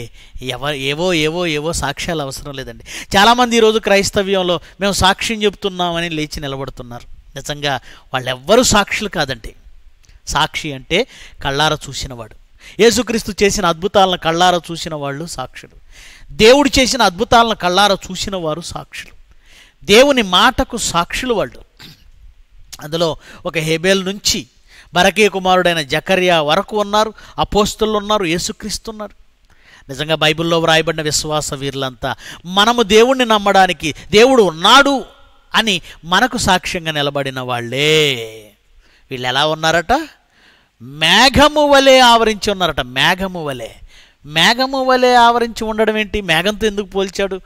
ఎవ ఏవో ఏవో ఏవో సాక్ష్యాలు అవసరం లేదండి చాలామంది ఈరోజు క్రైస్తవ్యంలో మేము సాక్ష్యం చెప్తున్నామని లేచి నిలబడుతున్నారు నిజంగా వాళ్ళెవ్వరూ సాక్షులు కాదండి సాక్షి అంటే కళ్ళార చూసినవాడు యేసుక్రీస్తు చేసిన అద్భుతాలను కళ్ళార చూసిన వాళ్ళు సాక్షులు దేవుడు చేసిన అద్భుతాలను కళ్ళార చూసిన వారు సాక్షులు దేవుని మాటకు సాక్షులు వాళ్ళు అందులో ఒక హెబేల్ నుంచి బరకీ కుమారుడైన జకర్యా వరకు ఉన్నారు అపోస్తులు ఉన్నారు యేసుక్రీస్తు ఉన్నారు నిజంగా బైబిల్లో వ్రాయబడిన విశ్వాస వీరులంతా మనము దేవుణ్ణి నమ్మడానికి దేవుడు ఉన్నాడు అని మనకు సాక్ష్యంగా నిలబడిన వాళ్ళే వీళ్ళు ఎలా ఉన్నారట మేఘము వలె ఆవరించి ఉన్నారట మేఘము వలె మేఘము వలె ఆవరించి ఉండడం ఏంటి మేఘంతో ఎందుకు పోల్చాడు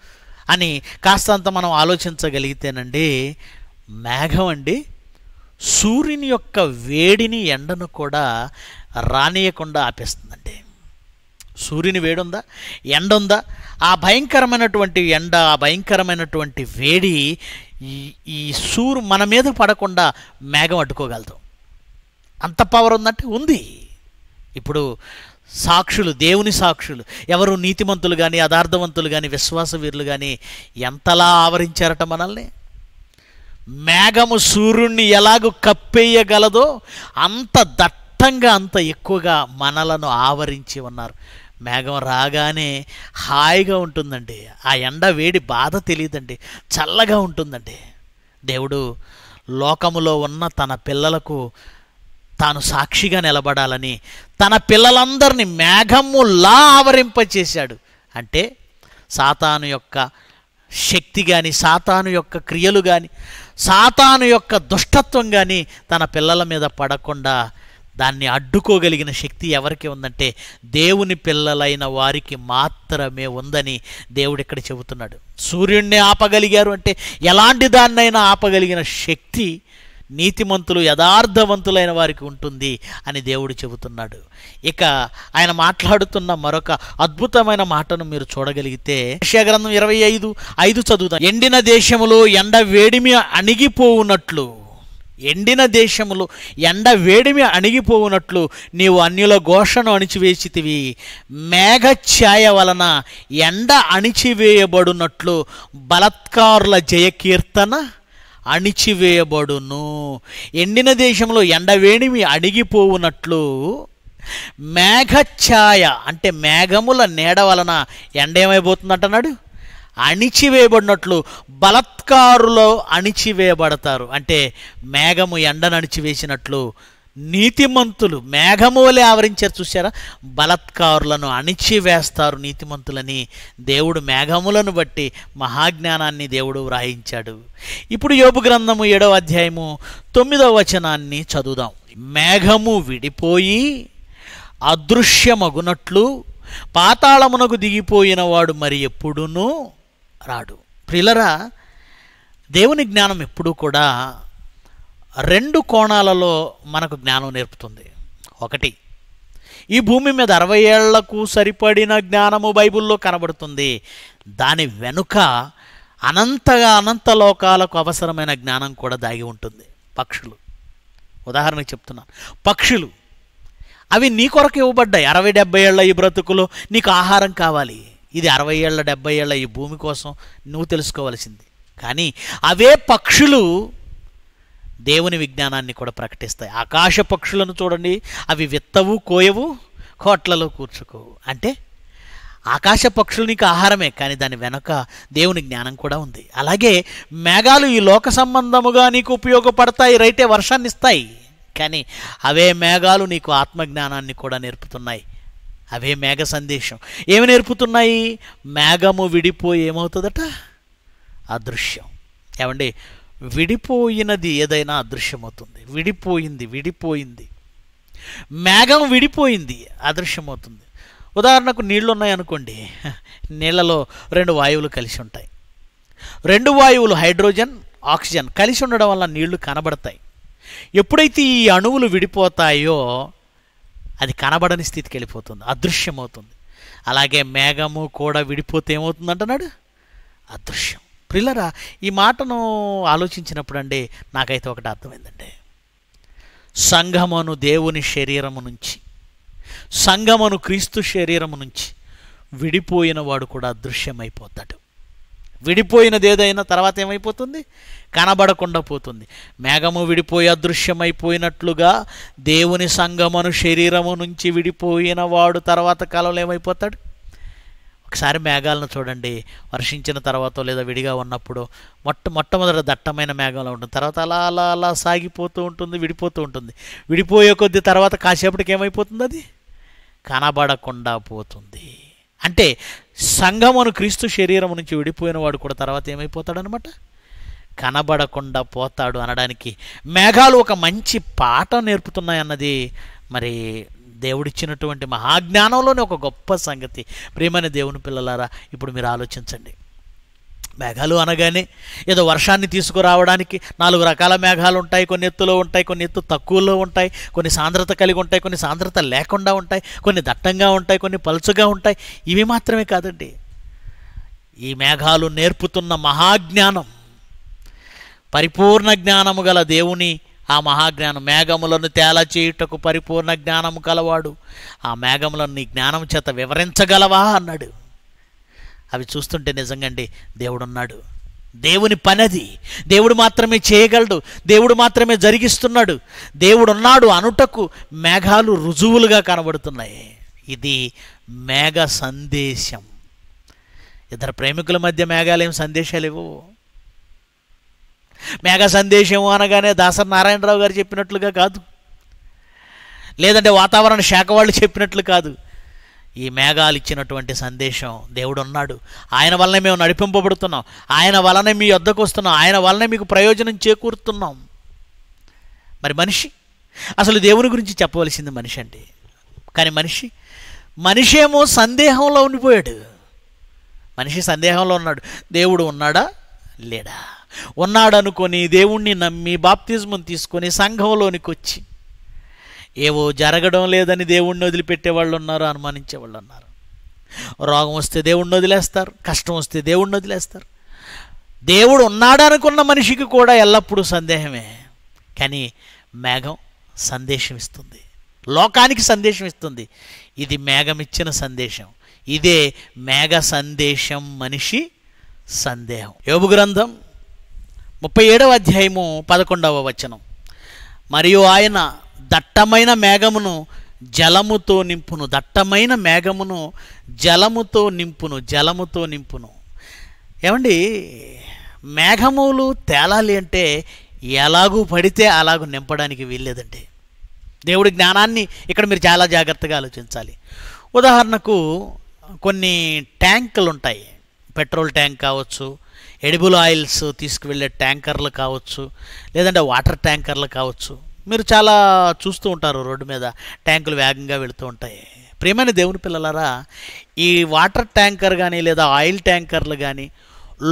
అని కాస్తంత మనం ఆలోచించగలిగితేనండి మేఘం అండి సూర్యుని యొక్క వేడిని ఎండను కూడా రానియకుండా ఆపేస్తుందండి సూర్యుని వేడుందా ఎండ ఉందా ఆ భయంకరమైనటువంటి ఎండ ఆ భయంకరమైనటువంటి వేడి ఈ సూర్ మన మీద పడకుండా మేఘం అడ్డుకోగలుగుతాం అంత పవర్ ఉందంటే ఉంది ఇప్పుడు సాక్షులు దేవుని సాక్షులు ఎవరు నీతిమంతులు కానీ యథార్థవంతులు కానీ విశ్వాసవీరులు కానీ ఎంతలా ఆవరించారట మనల్ని మేఘము సూర్యుణ్ణి ఎలాగూ కప్పేయగలదో అంత దట్టంగా అంత ఎక్కువగా మనలను ఆవరించి ఉన్నారు మేఘం రాగానే హాయిగా ఉంటుందండి ఆ ఎండ వేడి బాధ తెలియదండి చల్లగా ఉంటుందండి దేవుడు లోకములో ఉన్న తన పిల్లలకు తాను సాక్షిగా నిలబడాలని తన పిల్లలందరినీ మేఘములా ఆవరింపచేశాడు అంటే సాతాను యొక్క శక్తి కానీ సాతాను యొక్క క్రియలు కానీ సాతాను యొక్క దుష్టత్వం కానీ తన పిల్లల మీద పడకుండా దాన్ని అడ్డుకోగలిగిన శక్తి ఎవరికి ఉందంటే దేవుని పిల్లలైన వారికి మాత్రమే ఉందని దేవుడు ఇక్కడ చెబుతున్నాడు సూర్యుడిని ఆపగలిగారు అంటే ఎలాంటి దాన్నైనా ఆపగలిగిన శక్తి నీతిమంతులు యథార్థవంతులైన వారికి ఉంటుంది అని దేవుడు చెబుతున్నాడు ఇక ఆయన మాట్లాడుతున్న మరొక అద్భుతమైన మాటను మీరు చూడగలిగితే గ్రంథం ఇరవై ఐదు ఐదు చదువుతాం ఎండిన దేశములో ఎండ వేడిమి అణిగిపోవునట్లు ఎండిన దేశములు ఎండ వేడిమి అణిగిపోవునట్లు నీవు అన్యుల ఘోషను అణిచివేసితివి మేఘ ఛాయ వలన ఎండ అణిచివేయబడునట్లు బలత్కారుల జయకీర్తన అణిచివేయబడును ఎండిన దేశంలో ఎండవేణిమి అణిగిపోవునట్లు మేఘఛాయ అంటే మేఘముల నీడ వలన ఎండ ఏమైపోతుందంటన్నాడు అణిచివేయబడినట్లు బలత్కారులో అణిచివేయబడతారు అంటే మేఘము ఎండను అణిచివేసినట్లు నీతిమంతులు మేఘమూలే ఆవరించారు చూసారా బలత్కారులను అణిచివేస్తారు నీతిమంతులని దేవుడు మేఘములను బట్టి మహాజ్ఞానాన్ని దేవుడు వ్రాయించాడు ఇప్పుడు యోపు గ్రంథము ఏడవ అధ్యాయము తొమ్మిదవ వచనాన్ని చదువుదాం మేఘము విడిపోయి అదృశ్యమగునట్లు పాతాళమునకు దిగిపోయిన వాడు మరి ఎప్పుడునూ రాడు ప్రిలరా దేవుని జ్ఞానం ఎప్పుడూ కూడా రెండు కోణాలలో మనకు జ్ఞానం నేర్పుతుంది ఒకటి ఈ భూమి మీద అరవై ఏళ్లకు సరిపడిన జ్ఞానము బైబిల్లో కనబడుతుంది దాని వెనుక అనంతగా అనంత లోకాలకు అవసరమైన జ్ఞానం కూడా దాగి ఉంటుంది పక్షులు ఉదాహరణకు చెప్తున్నాను పక్షులు అవి నీ కొరకు ఇవ్వబడ్డాయి అరవై డెబ్బై ఏళ్ళ ఈ బ్రతుకులో నీకు ఆహారం కావాలి ఇది అరవై ఏళ్ళ డెబ్బై ఏళ్ళ ఈ భూమి కోసం నువ్వు తెలుసుకోవాల్సింది కానీ అవే పక్షులు దేవుని విజ్ఞానాన్ని కూడా ప్రకటిస్తాయి ఆకాశ పక్షులను చూడండి అవి విత్తవు కోయవు కోట్లలో కూర్చుకోవు అంటే ఆకాశ పక్షులు నీకు ఆహారమే కానీ దాని వెనక దేవుని జ్ఞానం కూడా ఉంది అలాగే మేఘాలు ఈ లోక సంబంధముగా నీకు ఉపయోగపడతాయి రైటే వర్షాన్ని ఇస్తాయి కానీ అవే మేఘాలు నీకు ఆత్మజ్ఞానాన్ని కూడా నేర్పుతున్నాయి అవే మేఘ సందేశం ఏమి నేర్పుతున్నాయి మేఘము విడిపోయి ఏమవుతుందట అదృశ్యం ఏమండి విడిపోయినది ఏదైనా అదృశ్యమవుతుంది విడిపోయింది విడిపోయింది మేఘం విడిపోయింది అదృశ్యమవుతుంది ఉదాహరణకు నీళ్లు ఉన్నాయనుకోండి నీళ్ళలో రెండు వాయువులు కలిసి ఉంటాయి రెండు వాయువులు హైడ్రోజన్ ఆక్సిజన్ కలిసి ఉండడం వల్ల నీళ్లు కనబడతాయి ఎప్పుడైతే ఈ అణువులు విడిపోతాయో అది కనబడని స్థితికి వెళ్ళిపోతుంది అదృశ్యమవుతుంది అలాగే మేఘము కూడా విడిపోతే ఏమవుతుంది అంటున్నాడు అదృశ్యం ప్రిల్లరా ఈ మాటను ఆలోచించినప్పుడు అండి నాకైతే ఒకటి అర్థమైందండి సంఘమును దేవుని శరీరము నుంచి సంఘమును క్రీస్తు శరీరము నుంచి విడిపోయిన వాడు కూడా అదృశ్యమైపోతాడు విడిపోయినది ఏదైనా తర్వాత ఏమైపోతుంది కనబడకుండా పోతుంది మేఘము విడిపోయి అదృశ్యమైపోయినట్లుగా దేవుని సంగమను శరీరము నుంచి విడిపోయిన వాడు తర్వాత కాలంలో ఏమైపోతాడు ఒకసారి మేఘాలను చూడండి వర్షించిన తర్వాత లేదా విడిగా ఉన్నప్పుడు మొట్ట మొట్టమొదటి దట్టమైన మేఘాలు ఉంటుంది తర్వాత అలా అలా అలా సాగిపోతూ ఉంటుంది విడిపోతూ ఉంటుంది విడిపోయే కొద్ది తర్వాత కాసేపటికి ఏమైపోతుంది అది కనబడకుండా పోతుంది అంటే సంఘమును క్రీస్తు శరీరం నుంచి విడిపోయిన వాడు కూడా తర్వాత ఏమైపోతాడనమాట కనబడకుండా పోతాడు అనడానికి మేఘాలు ఒక మంచి పాట నేర్పుతున్నాయన్నది మరి దేవుడిచ్చినటువంటి మహాజ్ఞానంలోనే ఒక గొప్ప సంగతి ప్రేమైన దేవుని పిల్లలారా ఇప్పుడు మీరు ఆలోచించండి మేఘాలు అనగానే ఏదో వర్షాన్ని తీసుకురావడానికి నాలుగు రకాల మేఘాలు ఉంటాయి కొన్ని ఎత్తులో ఉంటాయి కొన్ని ఎత్తు తక్కువలో ఉంటాయి కొన్ని సాంద్రత కలిగి ఉంటాయి కొన్ని సాంద్రత లేకుండా ఉంటాయి కొన్ని దట్టంగా ఉంటాయి కొన్ని పలుచగా ఉంటాయి ఇవి మాత్రమే కాదండి ఈ మేఘాలు నేర్పుతున్న మహాజ్ఞానం పరిపూర్ణ జ్ఞానము గల దేవుని ఆ మహాజ్ఞానం మేఘములను తేలా చేయుటకు పరిపూర్ణ జ్ఞానము కలవాడు ఆ మేఘములను నీ జ్ఞానం చేత వివరించగలవా అన్నాడు అవి చూస్తుంటే నిజంగండి దేవుడున్నాడు దేవుని పనది దేవుడు మాత్రమే చేయగలడు దేవుడు మాత్రమే జరిగిస్తున్నాడు దేవుడున్నాడు అనుటకు మేఘాలు రుజువులుగా కనబడుతున్నాయి ఇది మేఘ సందేశం ఇద్దరు ప్రేమికుల మధ్య మేఘాలు ఏం సందేశాలు ఇవ్వవు మేఘ సందేశం అనగానే దాసరి నారాయణరావు గారు చెప్పినట్లుగా కాదు లేదంటే వాతావరణ శాఖ వాళ్ళు చెప్పినట్లు కాదు ఈ మేఘాలు ఇచ్చినటువంటి సందేశం దేవుడు ఉన్నాడు ఆయన వలనే మేము నడిపింపబడుతున్నాం ఆయన వలనే మీ వద్దకు వస్తున్నాం ఆయన వలనే మీకు ప్రయోజనం చేకూరుతున్నాం మరి మనిషి అసలు దేవుని గురించి చెప్పవలసింది మనిషి అండి కానీ మనిషి మనిషి ఏమో సందేహంలో ఉండిపోయాడు మనిషి సందేహంలో ఉన్నాడు దేవుడు ఉన్నాడా లేడా ఉన్నాడనుకొని దేవుణ్ణి నమ్మి బాప్తిజం తీసుకొని సంఘంలోనికి వచ్చి ఏవో జరగడం లేదని దేవుణ్ణి వదిలిపెట్టే వాళ్ళు ఉన్నారు అనుమానించే వాళ్ళు ఉన్నారు రోగం వస్తే దేవుణ్ణి వదిలేస్తారు కష్టం వస్తే దేవుణ్ణి వదిలేస్తారు దేవుడు ఉన్నాడనుకున్న మనిషికి కూడా ఎల్లప్పుడూ సందేహమే కానీ మేఘం సందేశం ఇస్తుంది లోకానికి సందేశం ఇస్తుంది ఇది మేఘం ఇచ్చిన సందేశం ఇదే మేఘ సందేశం మనిషి సందేహం యోగు గ్రంథం ముప్పై ఏడవ అధ్యాయము పదకొండవ వచనం మరియు ఆయన దట్టమైన మేఘమును జలముతో నింపును దట్టమైన మేఘమును జలముతో నింపును జలముతో నింపును ఏమండి మేఘములు తేలాలి అంటే ఎలాగూ పడితే అలాగూ నింపడానికి వీల్లేదండి దేవుడి జ్ఞానాన్ని ఇక్కడ మీరు చాలా జాగ్రత్తగా ఆలోచించాలి ఉదాహరణకు కొన్ని ట్యాంకులు ఉంటాయి పెట్రోల్ ట్యాంక్ కావచ్చు ఎడిబుల్ ఆయిల్స్ తీసుకువెళ్ళే ట్యాంకర్లు కావచ్చు లేదంటే వాటర్ ట్యాంకర్లు కావచ్చు మీరు చాలా చూస్తూ ఉంటారు రోడ్డు మీద ట్యాంకులు వేగంగా వెళుతూ ఉంటాయి ప్రియమైన దేవుని పిల్లలారా ఈ వాటర్ ట్యాంకర్ కానీ లేదా ఆయిల్ ట్యాంకర్లు కానీ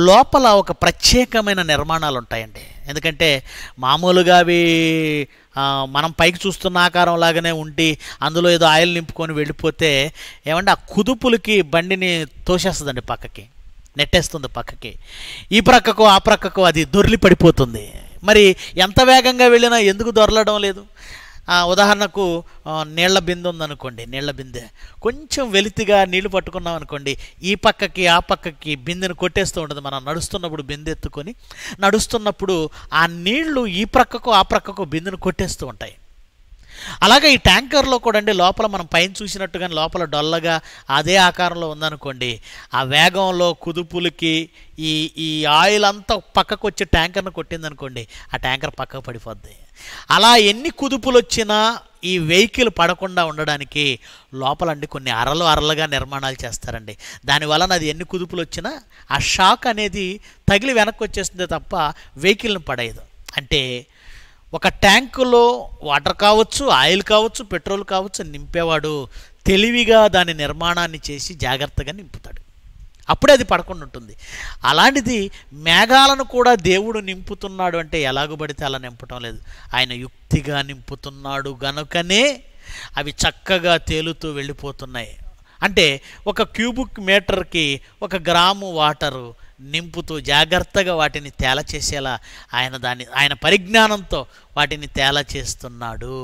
లోపల ఒక ప్రత్యేకమైన నిర్మాణాలు ఉంటాయండి ఎందుకంటే మామూలుగా అవి మనం పైకి చూస్తున్న ఆకారం లాగానే ఉండి అందులో ఏదో ఆయిల్ నింపుకొని వెళ్ళిపోతే ఏమంటే ఆ కుదుపులకి బండిని తోసేస్తుందండి పక్కకి నెట్టేస్తుంది పక్కకి ఈ ప్రక్కకు ఆ ప్రక్కకు అది దొర్లి పడిపోతుంది మరి ఎంత వేగంగా వెళ్ళినా ఎందుకు దొరలడం లేదు ఉదాహరణకు నీళ్ల బిందె ఉందనుకోండి నీళ్ల బిందె కొంచెం వెలితిగా నీళ్లు పట్టుకున్నాం అనుకోండి ఈ పక్కకి ఆ పక్కకి బిందెను కొట్టేస్తూ ఉంటుంది మనం నడుస్తున్నప్పుడు బిందె ఎత్తుకొని నడుస్తున్నప్పుడు ఆ నీళ్లు ఈ ప్రక్కకు ఆ ప్రక్కకు బిందెను కొట్టేస్తూ ఉంటాయి అలాగే ఈ ట్యాంకర్లో కూడా అండి లోపల మనం పైన చూసినట్టుగా లోపల డొల్లగా అదే ఆకారంలో ఉందనుకోండి ఆ వేగంలో కుదుపులకి ఈ ఈ ఆయిల్ అంతా పక్కకు వచ్చి ట్యాంకర్ను కొట్టిందనుకోండి ఆ ట్యాంకర్ పక్కకు పడిపోద్ది అలా ఎన్ని కుదుపులు వచ్చినా ఈ వెహికల్ పడకుండా ఉండడానికి లోపలండి కొన్ని అరలు అరలుగా నిర్మాణాలు చేస్తారండి దానివలన అది ఎన్ని కుదుపులు వచ్చినా ఆ షాక్ అనేది తగిలి వెనక్కి వచ్చేస్తుంది తప్ప వెహికల్ని పడేయదు అంటే ఒక ట్యాంకులో వాటర్ కావచ్చు ఆయిల్ కావచ్చు పెట్రోల్ కావచ్చు నింపేవాడు తెలివిగా దాని నిర్మాణాన్ని చేసి జాగ్రత్తగా నింపుతాడు అప్పుడే అది పడకుండా ఉంటుంది అలాంటిది మేఘాలను కూడా దేవుడు నింపుతున్నాడు అంటే ఎలాగూ పడితే అలా నింపటం లేదు ఆయన యుక్తిగా నింపుతున్నాడు గనుకనే అవి చక్కగా తేలుతూ వెళ్ళిపోతున్నాయి అంటే ఒక క్యూబిక్ మీటర్కి ఒక గ్రాము వాటరు నింపుతూ జాగ్రత్తగా వాటిని తేల చేసేలా ఆయన దాని ఆయన పరిజ్ఞానంతో వాటిని తేల చేస్తున్నాడు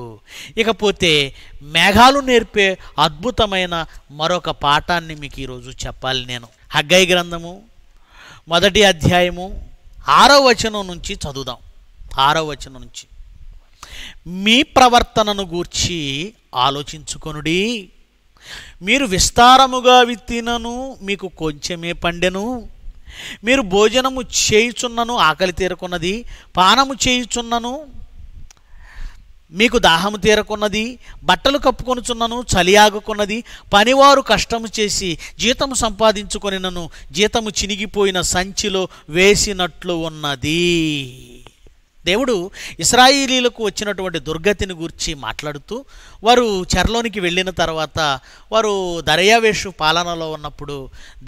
ఇకపోతే మేఘాలు నేర్పే అద్భుతమైన మరొక పాఠాన్ని మీకు ఈరోజు చెప్పాలి నేను హగ్గై గ్రంథము మొదటి అధ్యాయము ఆరో వచనం నుంచి చదువుదాం ఆరో వచనం నుంచి మీ ప్రవర్తనను గూర్చి ఆలోచించుకొనుడి మీరు విస్తారముగా విత్తినను మీకు కొంచెమే పండెను మీరు భోజనము చేయుచున్నను ఆకలి తీరకున్నది పానము చేయుచున్నను మీకు దాహము తీరకున్నది బట్టలు కప్పుకొనుచున్నను ఆగుకున్నది పనివారు కష్టము చేసి జీతము నన్ను జీతము చినిగిపోయిన సంచిలో వేసినట్లు ఉన్నది దేవుడు ఇస్రాయిలీలకు వచ్చినటువంటి దుర్గతిని గురించి మాట్లాడుతూ వారు చెరలోనికి వెళ్ళిన తర్వాత వారు దర్యావేషు పాలనలో ఉన్నప్పుడు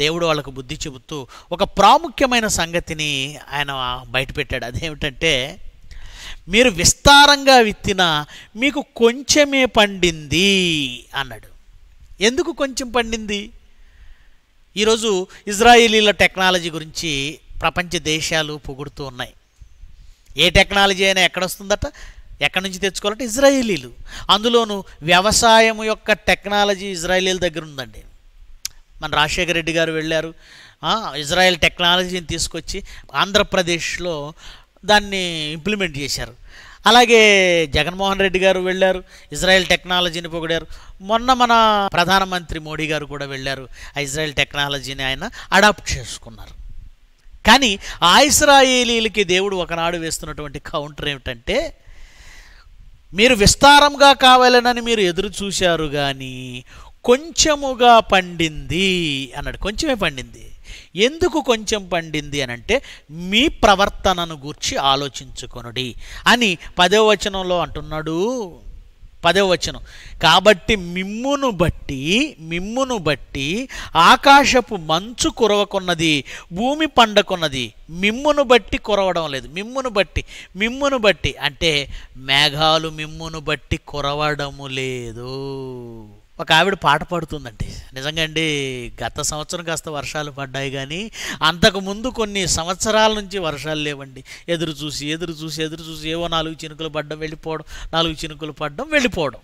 దేవుడు వాళ్ళకు బుద్ధి చెబుతూ ఒక ప్రాముఖ్యమైన సంగతిని ఆయన బయటపెట్టాడు అదేమిటంటే మీరు విస్తారంగా విత్తిన మీకు కొంచెమే పండింది అన్నాడు ఎందుకు కొంచెం పండింది ఈరోజు ఇజ్రాయేలీల టెక్నాలజీ గురించి ప్రపంచ దేశాలు పొగుడుతూ ఉన్నాయి ఏ టెక్నాలజీ అయినా ఎక్కడొస్తుందట ఎక్కడి నుంచి తెచ్చుకోవాలంటే ఇజ్రాయేలీలు అందులోనూ వ్యవసాయం యొక్క టెక్నాలజీ ఇజ్రాయేలీల దగ్గర ఉందండి మన రాజశేఖర రెడ్డి గారు వెళ్ళారు ఇజ్రాయెల్ టెక్నాలజీని తీసుకొచ్చి ఆంధ్రప్రదేశ్లో దాన్ని ఇంప్లిమెంట్ చేశారు అలాగే జగన్మోహన్ రెడ్డి గారు వెళ్ళారు ఇజ్రాయెల్ టెక్నాలజీని పొగిడారు మొన్న మన ప్రధానమంత్రి మోడీ గారు కూడా వెళ్ళారు ఆ ఇజ్రాయెల్ టెక్నాలజీని ఆయన అడాప్ట్ చేసుకున్నారు కానీ ఆయిస్రాయేలీలకి దేవుడు ఒకనాడు వేస్తున్నటువంటి కౌంటర్ ఏమిటంటే మీరు విస్తారంగా కావాలనని మీరు ఎదురు చూశారు కానీ కొంచెముగా పండింది అన్నాడు కొంచెమే పండింది ఎందుకు కొంచెం పండింది అని అంటే మీ ప్రవర్తనను గూర్చి ఆలోచించుకొనుడి అని పదవచనంలో అంటున్నాడు పదవ వచనం కాబట్టి మిమ్మును బట్టి మిమ్మును బట్టి ఆకాశపు మంచు కురవకున్నది భూమి పండకున్నది మిమ్మును బట్టి కురవడం లేదు మిమ్మును బట్టి మిమ్మును బట్టి అంటే మేఘాలు మిమ్మును బట్టి కురవడము లేదు ఒక ఆవిడ పాట పాడుతుందండి నిజంగా అండి గత సంవత్సరం కాస్త వర్షాలు పడ్డాయి కానీ అంతకుముందు కొన్ని సంవత్సరాల నుంచి వర్షాలు లేవండి ఎదురు చూసి ఎదురు చూసి ఎదురు చూసి ఏవో నాలుగు చినుకులు పడ్డం వెళ్ళిపోవడం నాలుగు చినుకులు పడ్డం వెళ్ళిపోవడం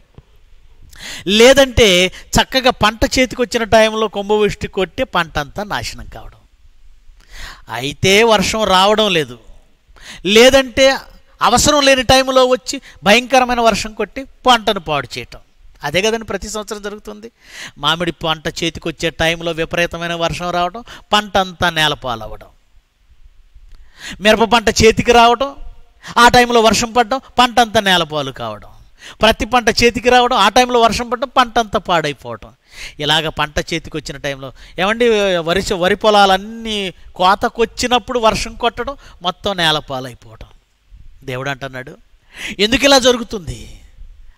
లేదంటే చక్కగా పంట చేతికి వచ్చిన టైంలో కుంభవృష్టి కొట్టి పంట అంతా నాశనం కావడం అయితే వర్షం రావడం లేదు లేదంటే అవసరం లేని టైంలో వచ్చి భయంకరమైన వర్షం కొట్టి పంటను పాడు చేయటం అదే కదండి ప్రతి సంవత్సరం జరుగుతుంది మామిడి పంట చేతికొచ్చే టైంలో విపరీతమైన వర్షం రావడం పంట అంతా నేలపాలవ్వడం మిరప పంట చేతికి రావడం ఆ టైంలో వర్షం పడడం పంట అంతా నేలపాలు కావడం ప్రతి పంట చేతికి రావడం ఆ టైంలో వర్షం పడడం పంట అంతా పాడైపోవడం ఇలాగ పంట చేతికి వచ్చిన టైంలో ఏమండి వరి వరి పొలాలన్నీ కోతకొచ్చినప్పుడు వర్షం కొట్టడం మొత్తం నేలపాలైపోవడం దేవుడు అంటున్నాడు ఎందుకు ఇలా జరుగుతుంది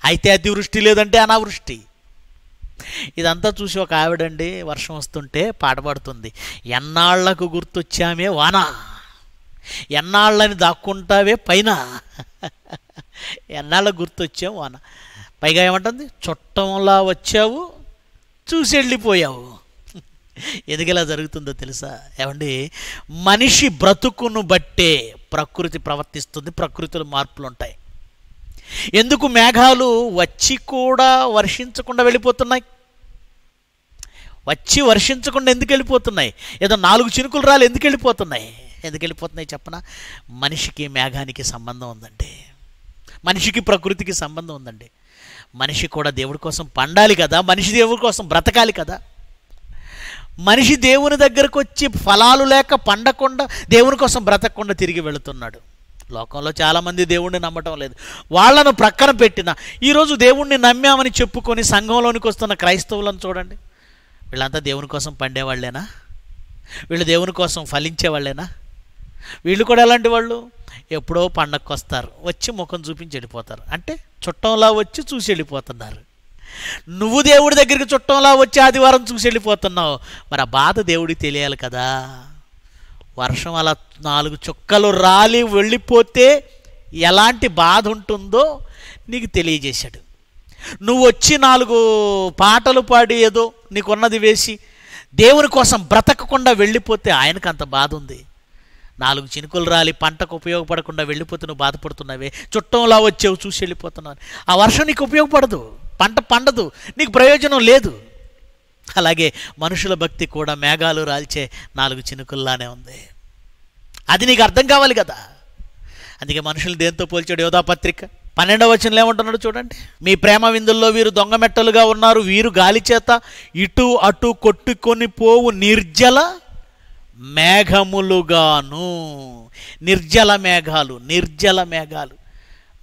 అయితే అతివృష్టి లేదంటే అనావృష్టి ఇదంతా చూసి ఒక ఆవిడండి వర్షం వస్తుంటే పాట పాడుతుంది ఎన్నాళ్లకు గుర్తొచ్చామే వాన ఎన్నాళ్ళని దాక్కుంటావే పైన ఎన్నాళ్ళకు గుర్తొచ్చావు వాన పైగా ఏమంటుంది చుట్టంలా వచ్చావు చూసి వెళ్ళిపోయావు ఎదిగేలా జరుగుతుందో తెలుసా ఏమండి మనిషి బ్రతుకును బట్టే ప్రకృతి ప్రవర్తిస్తుంది ప్రకృతిలో మార్పులు ఉంటాయి ఎందుకు మేఘాలు వచ్చి కూడా వర్షించకుండా వెళ్ళిపోతున్నాయి వచ్చి వర్షించకుండా ఎందుకు వెళ్ళిపోతున్నాయి ఏదో నాలుగు చినుకులు రాలు ఎందుకు వెళ్ళిపోతున్నాయి ఎందుకు వెళ్ళిపోతున్నాయి చెప్పనా మనిషికి మేఘానికి సంబంధం ఉందండి మనిషికి ప్రకృతికి సంబంధం ఉందండి మనిషి కూడా దేవుడి కోసం పండాలి కదా మనిషి దేవుడి కోసం బ్రతకాలి కదా మనిషి దేవుని దగ్గరకు వచ్చి ఫలాలు లేక పండకుండా దేవుని కోసం బ్రతకకుండా తిరిగి వెళుతున్నాడు లోకంలో చాలామంది దేవుణ్ణి నమ్మటం లేదు వాళ్ళను ప్రక్కన పెట్టిన ఈరోజు దేవుణ్ణి నమ్మామని చెప్పుకొని సంఘంలోనికి వస్తున్న క్రైస్తవులను చూడండి వీళ్ళంతా దేవుని కోసం పండేవాళ్ళేనా వీళ్ళు దేవుని కోసం ఫలించేవాళ్ళేనా వీళ్ళు కూడా ఎలాంటి వాళ్ళు ఎప్పుడో పండగకు వస్తారు వచ్చి ముఖం చూపించి వెళ్ళిపోతారు అంటే చుట్టంలా వచ్చి చూసి వెళ్ళిపోతున్నారు నువ్వు దేవుడి దగ్గరికి చుట్టంలా వచ్చి ఆదివారం చూసి వెళ్ళిపోతున్నావు మరి ఆ బాధ దేవుడికి తెలియాలి కదా వర్షం అలా నాలుగు చుక్కలు రాలి వెళ్ళిపోతే ఎలాంటి బాధ ఉంటుందో నీకు తెలియజేశాడు నువ్వు వచ్చి నాలుగు పాటలు పాడి ఏదో నీకున్నది వేసి దేవుని కోసం బ్రతకకుండా వెళ్ళిపోతే ఆయనకు అంత బాధ ఉంది నాలుగు చినుకులు రాలి పంటకు ఉపయోగపడకుండా వెళ్ళిపోతే నువ్వు బాధపడుతున్నావే చుట్టంలా వచ్చేవు చూసి వెళ్ళిపోతున్నావు ఆ వర్షం నీకు ఉపయోగపడదు పంట పండదు నీకు ప్రయోజనం లేదు అలాగే మనుషుల భక్తి కూడా మేఘాలు రాల్చే నాలుగు చినుకుల్లానే ఉంది అది నీకు అర్థం కావాలి కదా అందుకే మనుషులు దేంతో పోల్చాడు యోధా పత్రిక పన్నెండవ వచనంలో ఏమంటున్నాడు చూడండి మీ ప్రేమ విందుల్లో వీరు దొంగమెట్టలుగా ఉన్నారు వీరు గాలి చేత ఇటు అటు కొట్టుకొని పోవు నిర్జల మేఘములుగాను నిర్జల మేఘాలు నిర్జల మేఘాలు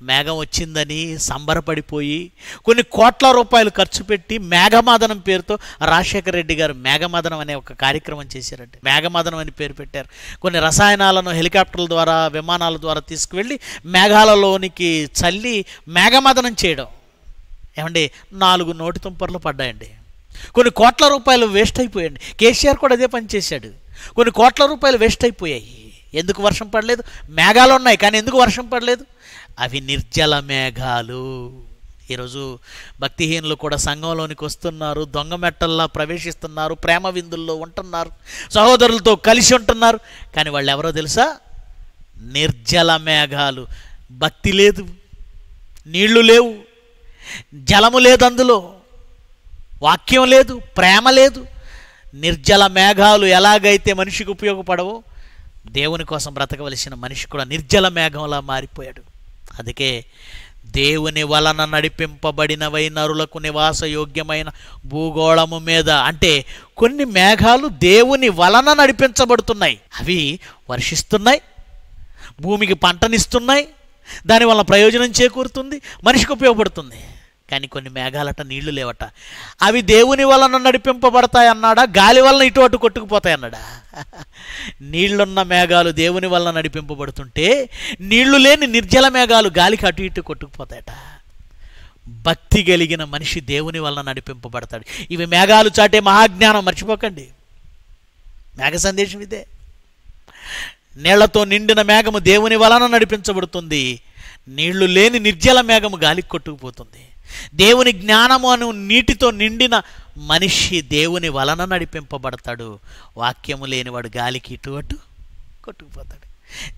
మేఘం వచ్చిందని సంబరపడిపోయి కొన్ని కోట్ల రూపాయలు ఖర్చు పెట్టి మేఘమాదనం పేరుతో రాజశేఖర రెడ్డి గారు మేఘమాదనం అనే ఒక కార్యక్రమం చేశారండి మేఘమాదనం అని పేరు పెట్టారు కొన్ని రసాయనాలను హెలికాప్టర్ల ద్వారా విమానాల ద్వారా తీసుకువెళ్ళి మేఘాలలోనికి చల్లి మేఘమాదనం చేయడం ఏమండి నాలుగు నోటి తుంపర్లు పడ్డాయండి కొన్ని కోట్ల రూపాయలు వేస్ట్ అయిపోయాయండి కేసీఆర్ కూడా అదే పని చేశాడు కొన్ని కోట్ల రూపాయలు వేస్ట్ అయిపోయాయి ఎందుకు వర్షం పడలేదు మేఘాలు ఉన్నాయి కానీ ఎందుకు వర్షం పడలేదు అవి నిర్జల మేఘాలు ఈరోజు భక్తిహీనులు కూడా సంఘంలోనికి వస్తున్నారు దొంగ మెట్టల్లా ప్రవేశిస్తున్నారు ప్రేమ విందుల్లో ఉంటున్నారు సహోదరులతో కలిసి ఉంటున్నారు కానీ వాళ్ళు ఎవరో తెలుసా నిర్జల మేఘాలు భక్తి లేదు నీళ్లు లేవు జలము లేదు అందులో వాక్యం లేదు ప్రేమ లేదు నిర్జల మేఘాలు ఎలాగైతే మనిషికి ఉపయోగపడవు దేవుని కోసం బ్రతకవలసిన మనిషి కూడా నిర్జల మేఘంలా మారిపోయాడు అందుకే దేవుని వలన నడిపింపబడినవై నరులకు నివాసయోగ్యమైన భూగోళము మీద అంటే కొన్ని మేఘాలు దేవుని వలన నడిపించబడుతున్నాయి అవి వర్షిస్తున్నాయి భూమికి పంటనిస్తున్నాయి దానివల్ల ప్రయోజనం చేకూరుతుంది మనిషికి ఉపయోగపడుతుంది కానీ కొన్ని మేఘాలట నీళ్లు లేవట అవి దేవుని వలన నడిపింపబడతాయి అన్నాడా గాలి వలన ఇటు అటు కొట్టుకుపోతాయి అన్నాడా నీళ్లున్న మేఘాలు దేవుని వలన నడిపింపబడుతుంటే నీళ్లు లేని నిర్జల మేఘాలు గాలికి అటు ఇటు కొట్టుకుపోతాయట భక్తి కలిగిన మనిషి దేవుని వలన నడిపింపబడతాడు ఇవి మేఘాలు చాటే మహాజ్ఞానం మర్చిపోకండి మేఘ సందేశం ఇదే నీళ్లతో నిండిన మేఘము దేవుని వలన నడిపించబడుతుంది నీళ్లు లేని నిర్జల మేఘము గాలికి కొట్టుకుపోతుంది దేవుని జ్ఞానము అను నీటితో నిండిన మనిషి దేవుని వలన నడిపింపబడతాడు వాక్యము లేనివాడు గాలికి ఇటు అటు కొట్టుకుపోతాడు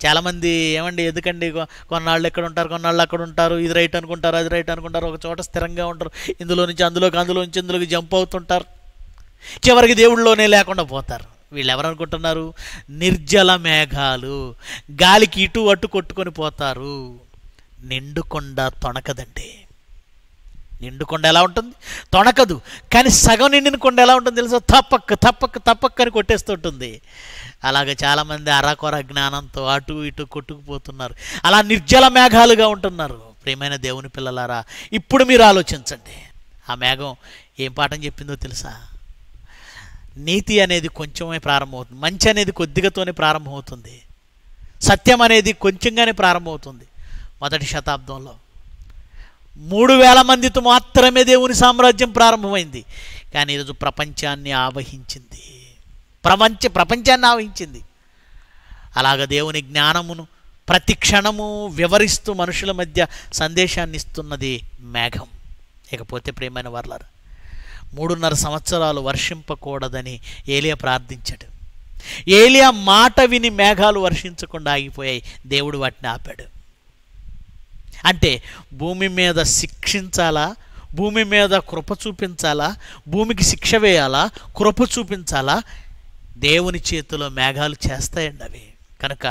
చాలామంది ఏమండి ఎందుకండి కొన్నాళ్ళు ఎక్కడ ఉంటారు కొన్నాళ్ళు అక్కడ ఉంటారు ఇది రైట్ అనుకుంటారు అది రైట్ అనుకుంటారు ఒక చోట స్థిరంగా ఉంటారు ఇందులో నుంచి అందులోకి అందులో నుంచి ఇందులోకి జంప్ అవుతుంటారు చివరికి దేవుళ్ళలోనే లేకుండా పోతారు వీళ్ళు ఎవరనుకుంటున్నారు నిర్జల మేఘాలు గాలికి ఇటు అటు కొట్టుకొని పోతారు నిండుకొండ తొణకదండి నిండుకొండ ఎలా ఉంటుంది తొణకదు కానీ సగం నిండిన కొండ ఎలా ఉంటుంది తెలుసా తప్పక్ తప్పక్క తప్పక్క అని ఉంటుంది అలాగే చాలామంది అరాకొర జ్ఞానంతో అటు ఇటు కొట్టుకుపోతున్నారు అలా నిర్జల మేఘాలుగా ఉంటున్నారు ప్రియమైన దేవుని పిల్లలారా ఇప్పుడు మీరు ఆలోచించండి ఆ మేఘం ఏం పాఠం చెప్పిందో తెలుసా నీతి అనేది కొంచెమే ప్రారంభమవుతుంది మంచి అనేది కొద్దిగాతోనే ప్రారంభమవుతుంది సత్యం అనేది కొంచెంగానే ప్రారంభమవుతుంది మొదటి శతాబ్దంలో మూడు వేల మందితో మాత్రమే దేవుని సామ్రాజ్యం ప్రారంభమైంది కానీ ఈరోజు ప్రపంచాన్ని ఆవహించింది ప్రపంచ ప్రపంచాన్ని ఆవహించింది అలాగ దేవుని జ్ఞానమును ప్రతి క్షణము వివరిస్తూ మనుషుల మధ్య సందేశాన్ని ఇస్తున్నది మేఘం ఇకపోతే ప్రేమైన వర్లారు మూడున్నర సంవత్సరాలు వర్షింపకూడదని ఏలియా ప్రార్థించాడు ఏలియా మాట విని మేఘాలు వర్షించకుండా ఆగిపోయాయి దేవుడు వాటిని ఆపాడు అంటే భూమి మీద శిక్షించాలా భూమి మీద కృప చూపించాలా భూమికి శిక్ష వేయాలా కృప చూపించాలా దేవుని చేతిలో మేఘాలు చేస్తాయండి అవి కనుక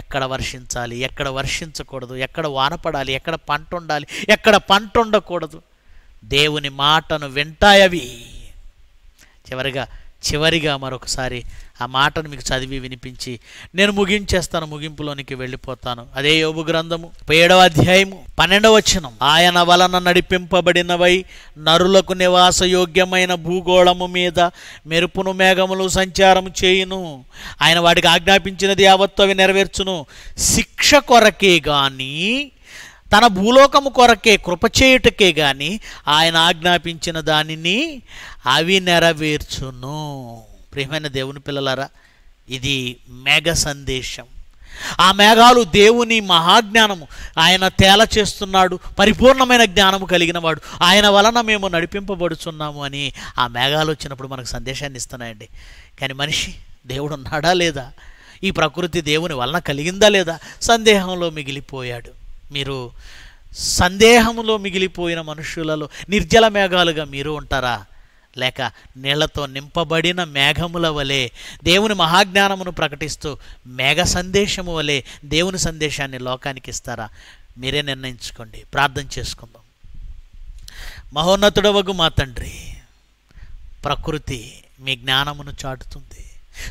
ఎక్కడ వర్షించాలి ఎక్కడ వర్షించకూడదు ఎక్కడ వానపడాలి ఎక్కడ పంట ఉండాలి ఎక్కడ పంట ఉండకూడదు దేవుని మాటను వింటాయవి చివరిగా చివరిగా మరొకసారి ఆ మాటను మీకు చదివి వినిపించి నేను ముగించేస్తాను ముగింపులోనికి వెళ్ళిపోతాను అదే యోగు గ్రంథము ఏడవ అధ్యాయము పన్నెండవ వచనం ఆయన వలన నడిపింపబడినవై నరులకు నివాస యోగ్యమైన భూగోళము మీద మెరుపును మేఘములు సంచారం చేయును ఆయన వాటికి ఆజ్ఞాపించినది యావత్తు అవి నెరవేర్చును శిక్ష కొరకే కానీ తన భూలోకము కొరకే కృపచేయుటకే కానీ ఆయన ఆజ్ఞాపించిన దానిని అవి నెరవేర్చును ప్రియమైన దేవుని పిల్లలారా ఇది మేఘ సందేశం ఆ మేఘాలు దేవుని మహాజ్ఞానము ఆయన తేల చేస్తున్నాడు పరిపూర్ణమైన జ్ఞానము కలిగిన వాడు ఆయన వలన మేము నడిపింపబడుచున్నాము అని ఆ మేఘాలు వచ్చినప్పుడు మనకు సందేశాన్ని ఇస్తున్నాయండి కానీ మనిషి దేవుడు ఉన్నాడా లేదా ఈ ప్రకృతి దేవుని వలన కలిగిందా లేదా సందేహంలో మిగిలిపోయాడు మీరు సందేహంలో మిగిలిపోయిన మనుషులలో నిర్జల మేఘాలుగా మీరు ఉంటారా లేక నీళ్లతో నింపబడిన మేఘముల వలె దేవుని మహాజ్ఞానమును ప్రకటిస్తూ మేఘ సందేశము వలె దేవుని సందేశాన్ని లోకానికి ఇస్తారా మీరే నిర్ణయించుకోండి ప్రార్థన చేసుకుందాం మహోన్నతుడవగు మా తండ్రి ప్రకృతి మీ జ్ఞానమును చాటుతుంది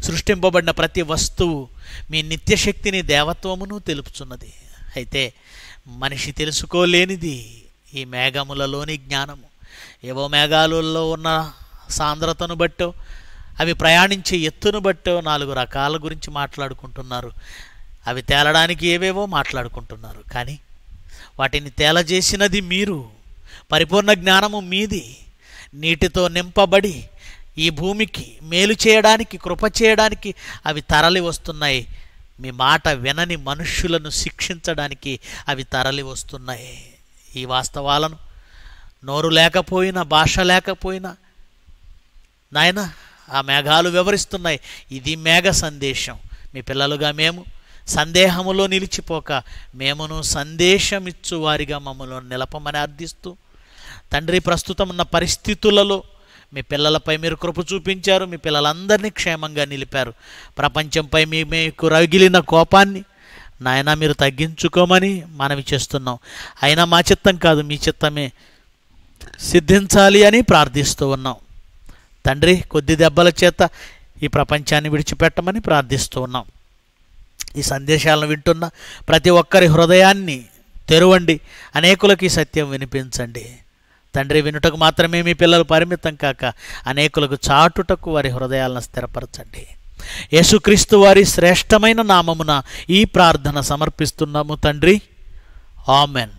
సృష్టింపబడిన ప్రతి వస్తువు మీ నిత్యశక్తిని దేవత్వమును తెలుపుచున్నది అయితే మనిషి తెలుసుకోలేనిది ఈ మేఘములలోని జ్ఞానము ఏవో మేఘాలుల్లో ఉన్న సాంద్రతను బట్టో అవి ప్రయాణించే ఎత్తును బట్టో నాలుగు రకాల గురించి మాట్లాడుకుంటున్నారు అవి తేలడానికి ఏవేవో మాట్లాడుకుంటున్నారు కానీ వాటిని తేలజేసినది మీరు పరిపూర్ణ జ్ఞానము మీది నీటితో నింపబడి ఈ భూమికి మేలు చేయడానికి కృప చేయడానికి అవి తరలి వస్తున్నాయి మీ మాట వినని మనుష్యులను శిక్షించడానికి అవి తరలి వస్తున్నాయి ఈ వాస్తవాలను నోరు లేకపోయినా భాష లేకపోయినా నాయన ఆ మేఘాలు వివరిస్తున్నాయి ఇది మేఘ సందేశం మీ పిల్లలుగా మేము సందేహములో నిలిచిపోక మేమును సందేశమిచ్చు వారిగా మమ్మల్ని నిలపమని అర్థిస్తూ తండ్రి ప్రస్తుతం ఉన్న పరిస్థితులలో మీ పిల్లలపై మీరు కృప చూపించారు మీ పిల్లలందరినీ క్షేమంగా నిలిపారు ప్రపంచంపై మీ మీకు రగిలిన కోపాన్ని నాయన మీరు తగ్గించుకోమని మనవి చేస్తున్నాం అయినా మా చిత్తం కాదు మీ చిత్తమే సిద్ధించాలి అని ప్రార్థిస్తూ ఉన్నాం తండ్రి కొద్ది దెబ్బల చేత ఈ ప్రపంచాన్ని విడిచిపెట్టమని ప్రార్థిస్తూ ఉన్నాం ఈ సందేశాలను వింటున్న ప్రతి ఒక్కరి హృదయాన్ని తెరవండి అనేకులకి సత్యం వినిపించండి తండ్రి వినుటకు మాత్రమే మీ పిల్లలు పరిమితం కాక అనేకులకు చాటుటకు వారి హృదయాలను స్థిరపరచండి యేసుక్రీస్తు వారి శ్రేష్టమైన నామమున ఈ ప్రార్థన సమర్పిస్తున్నాము తండ్రి ఆమెన్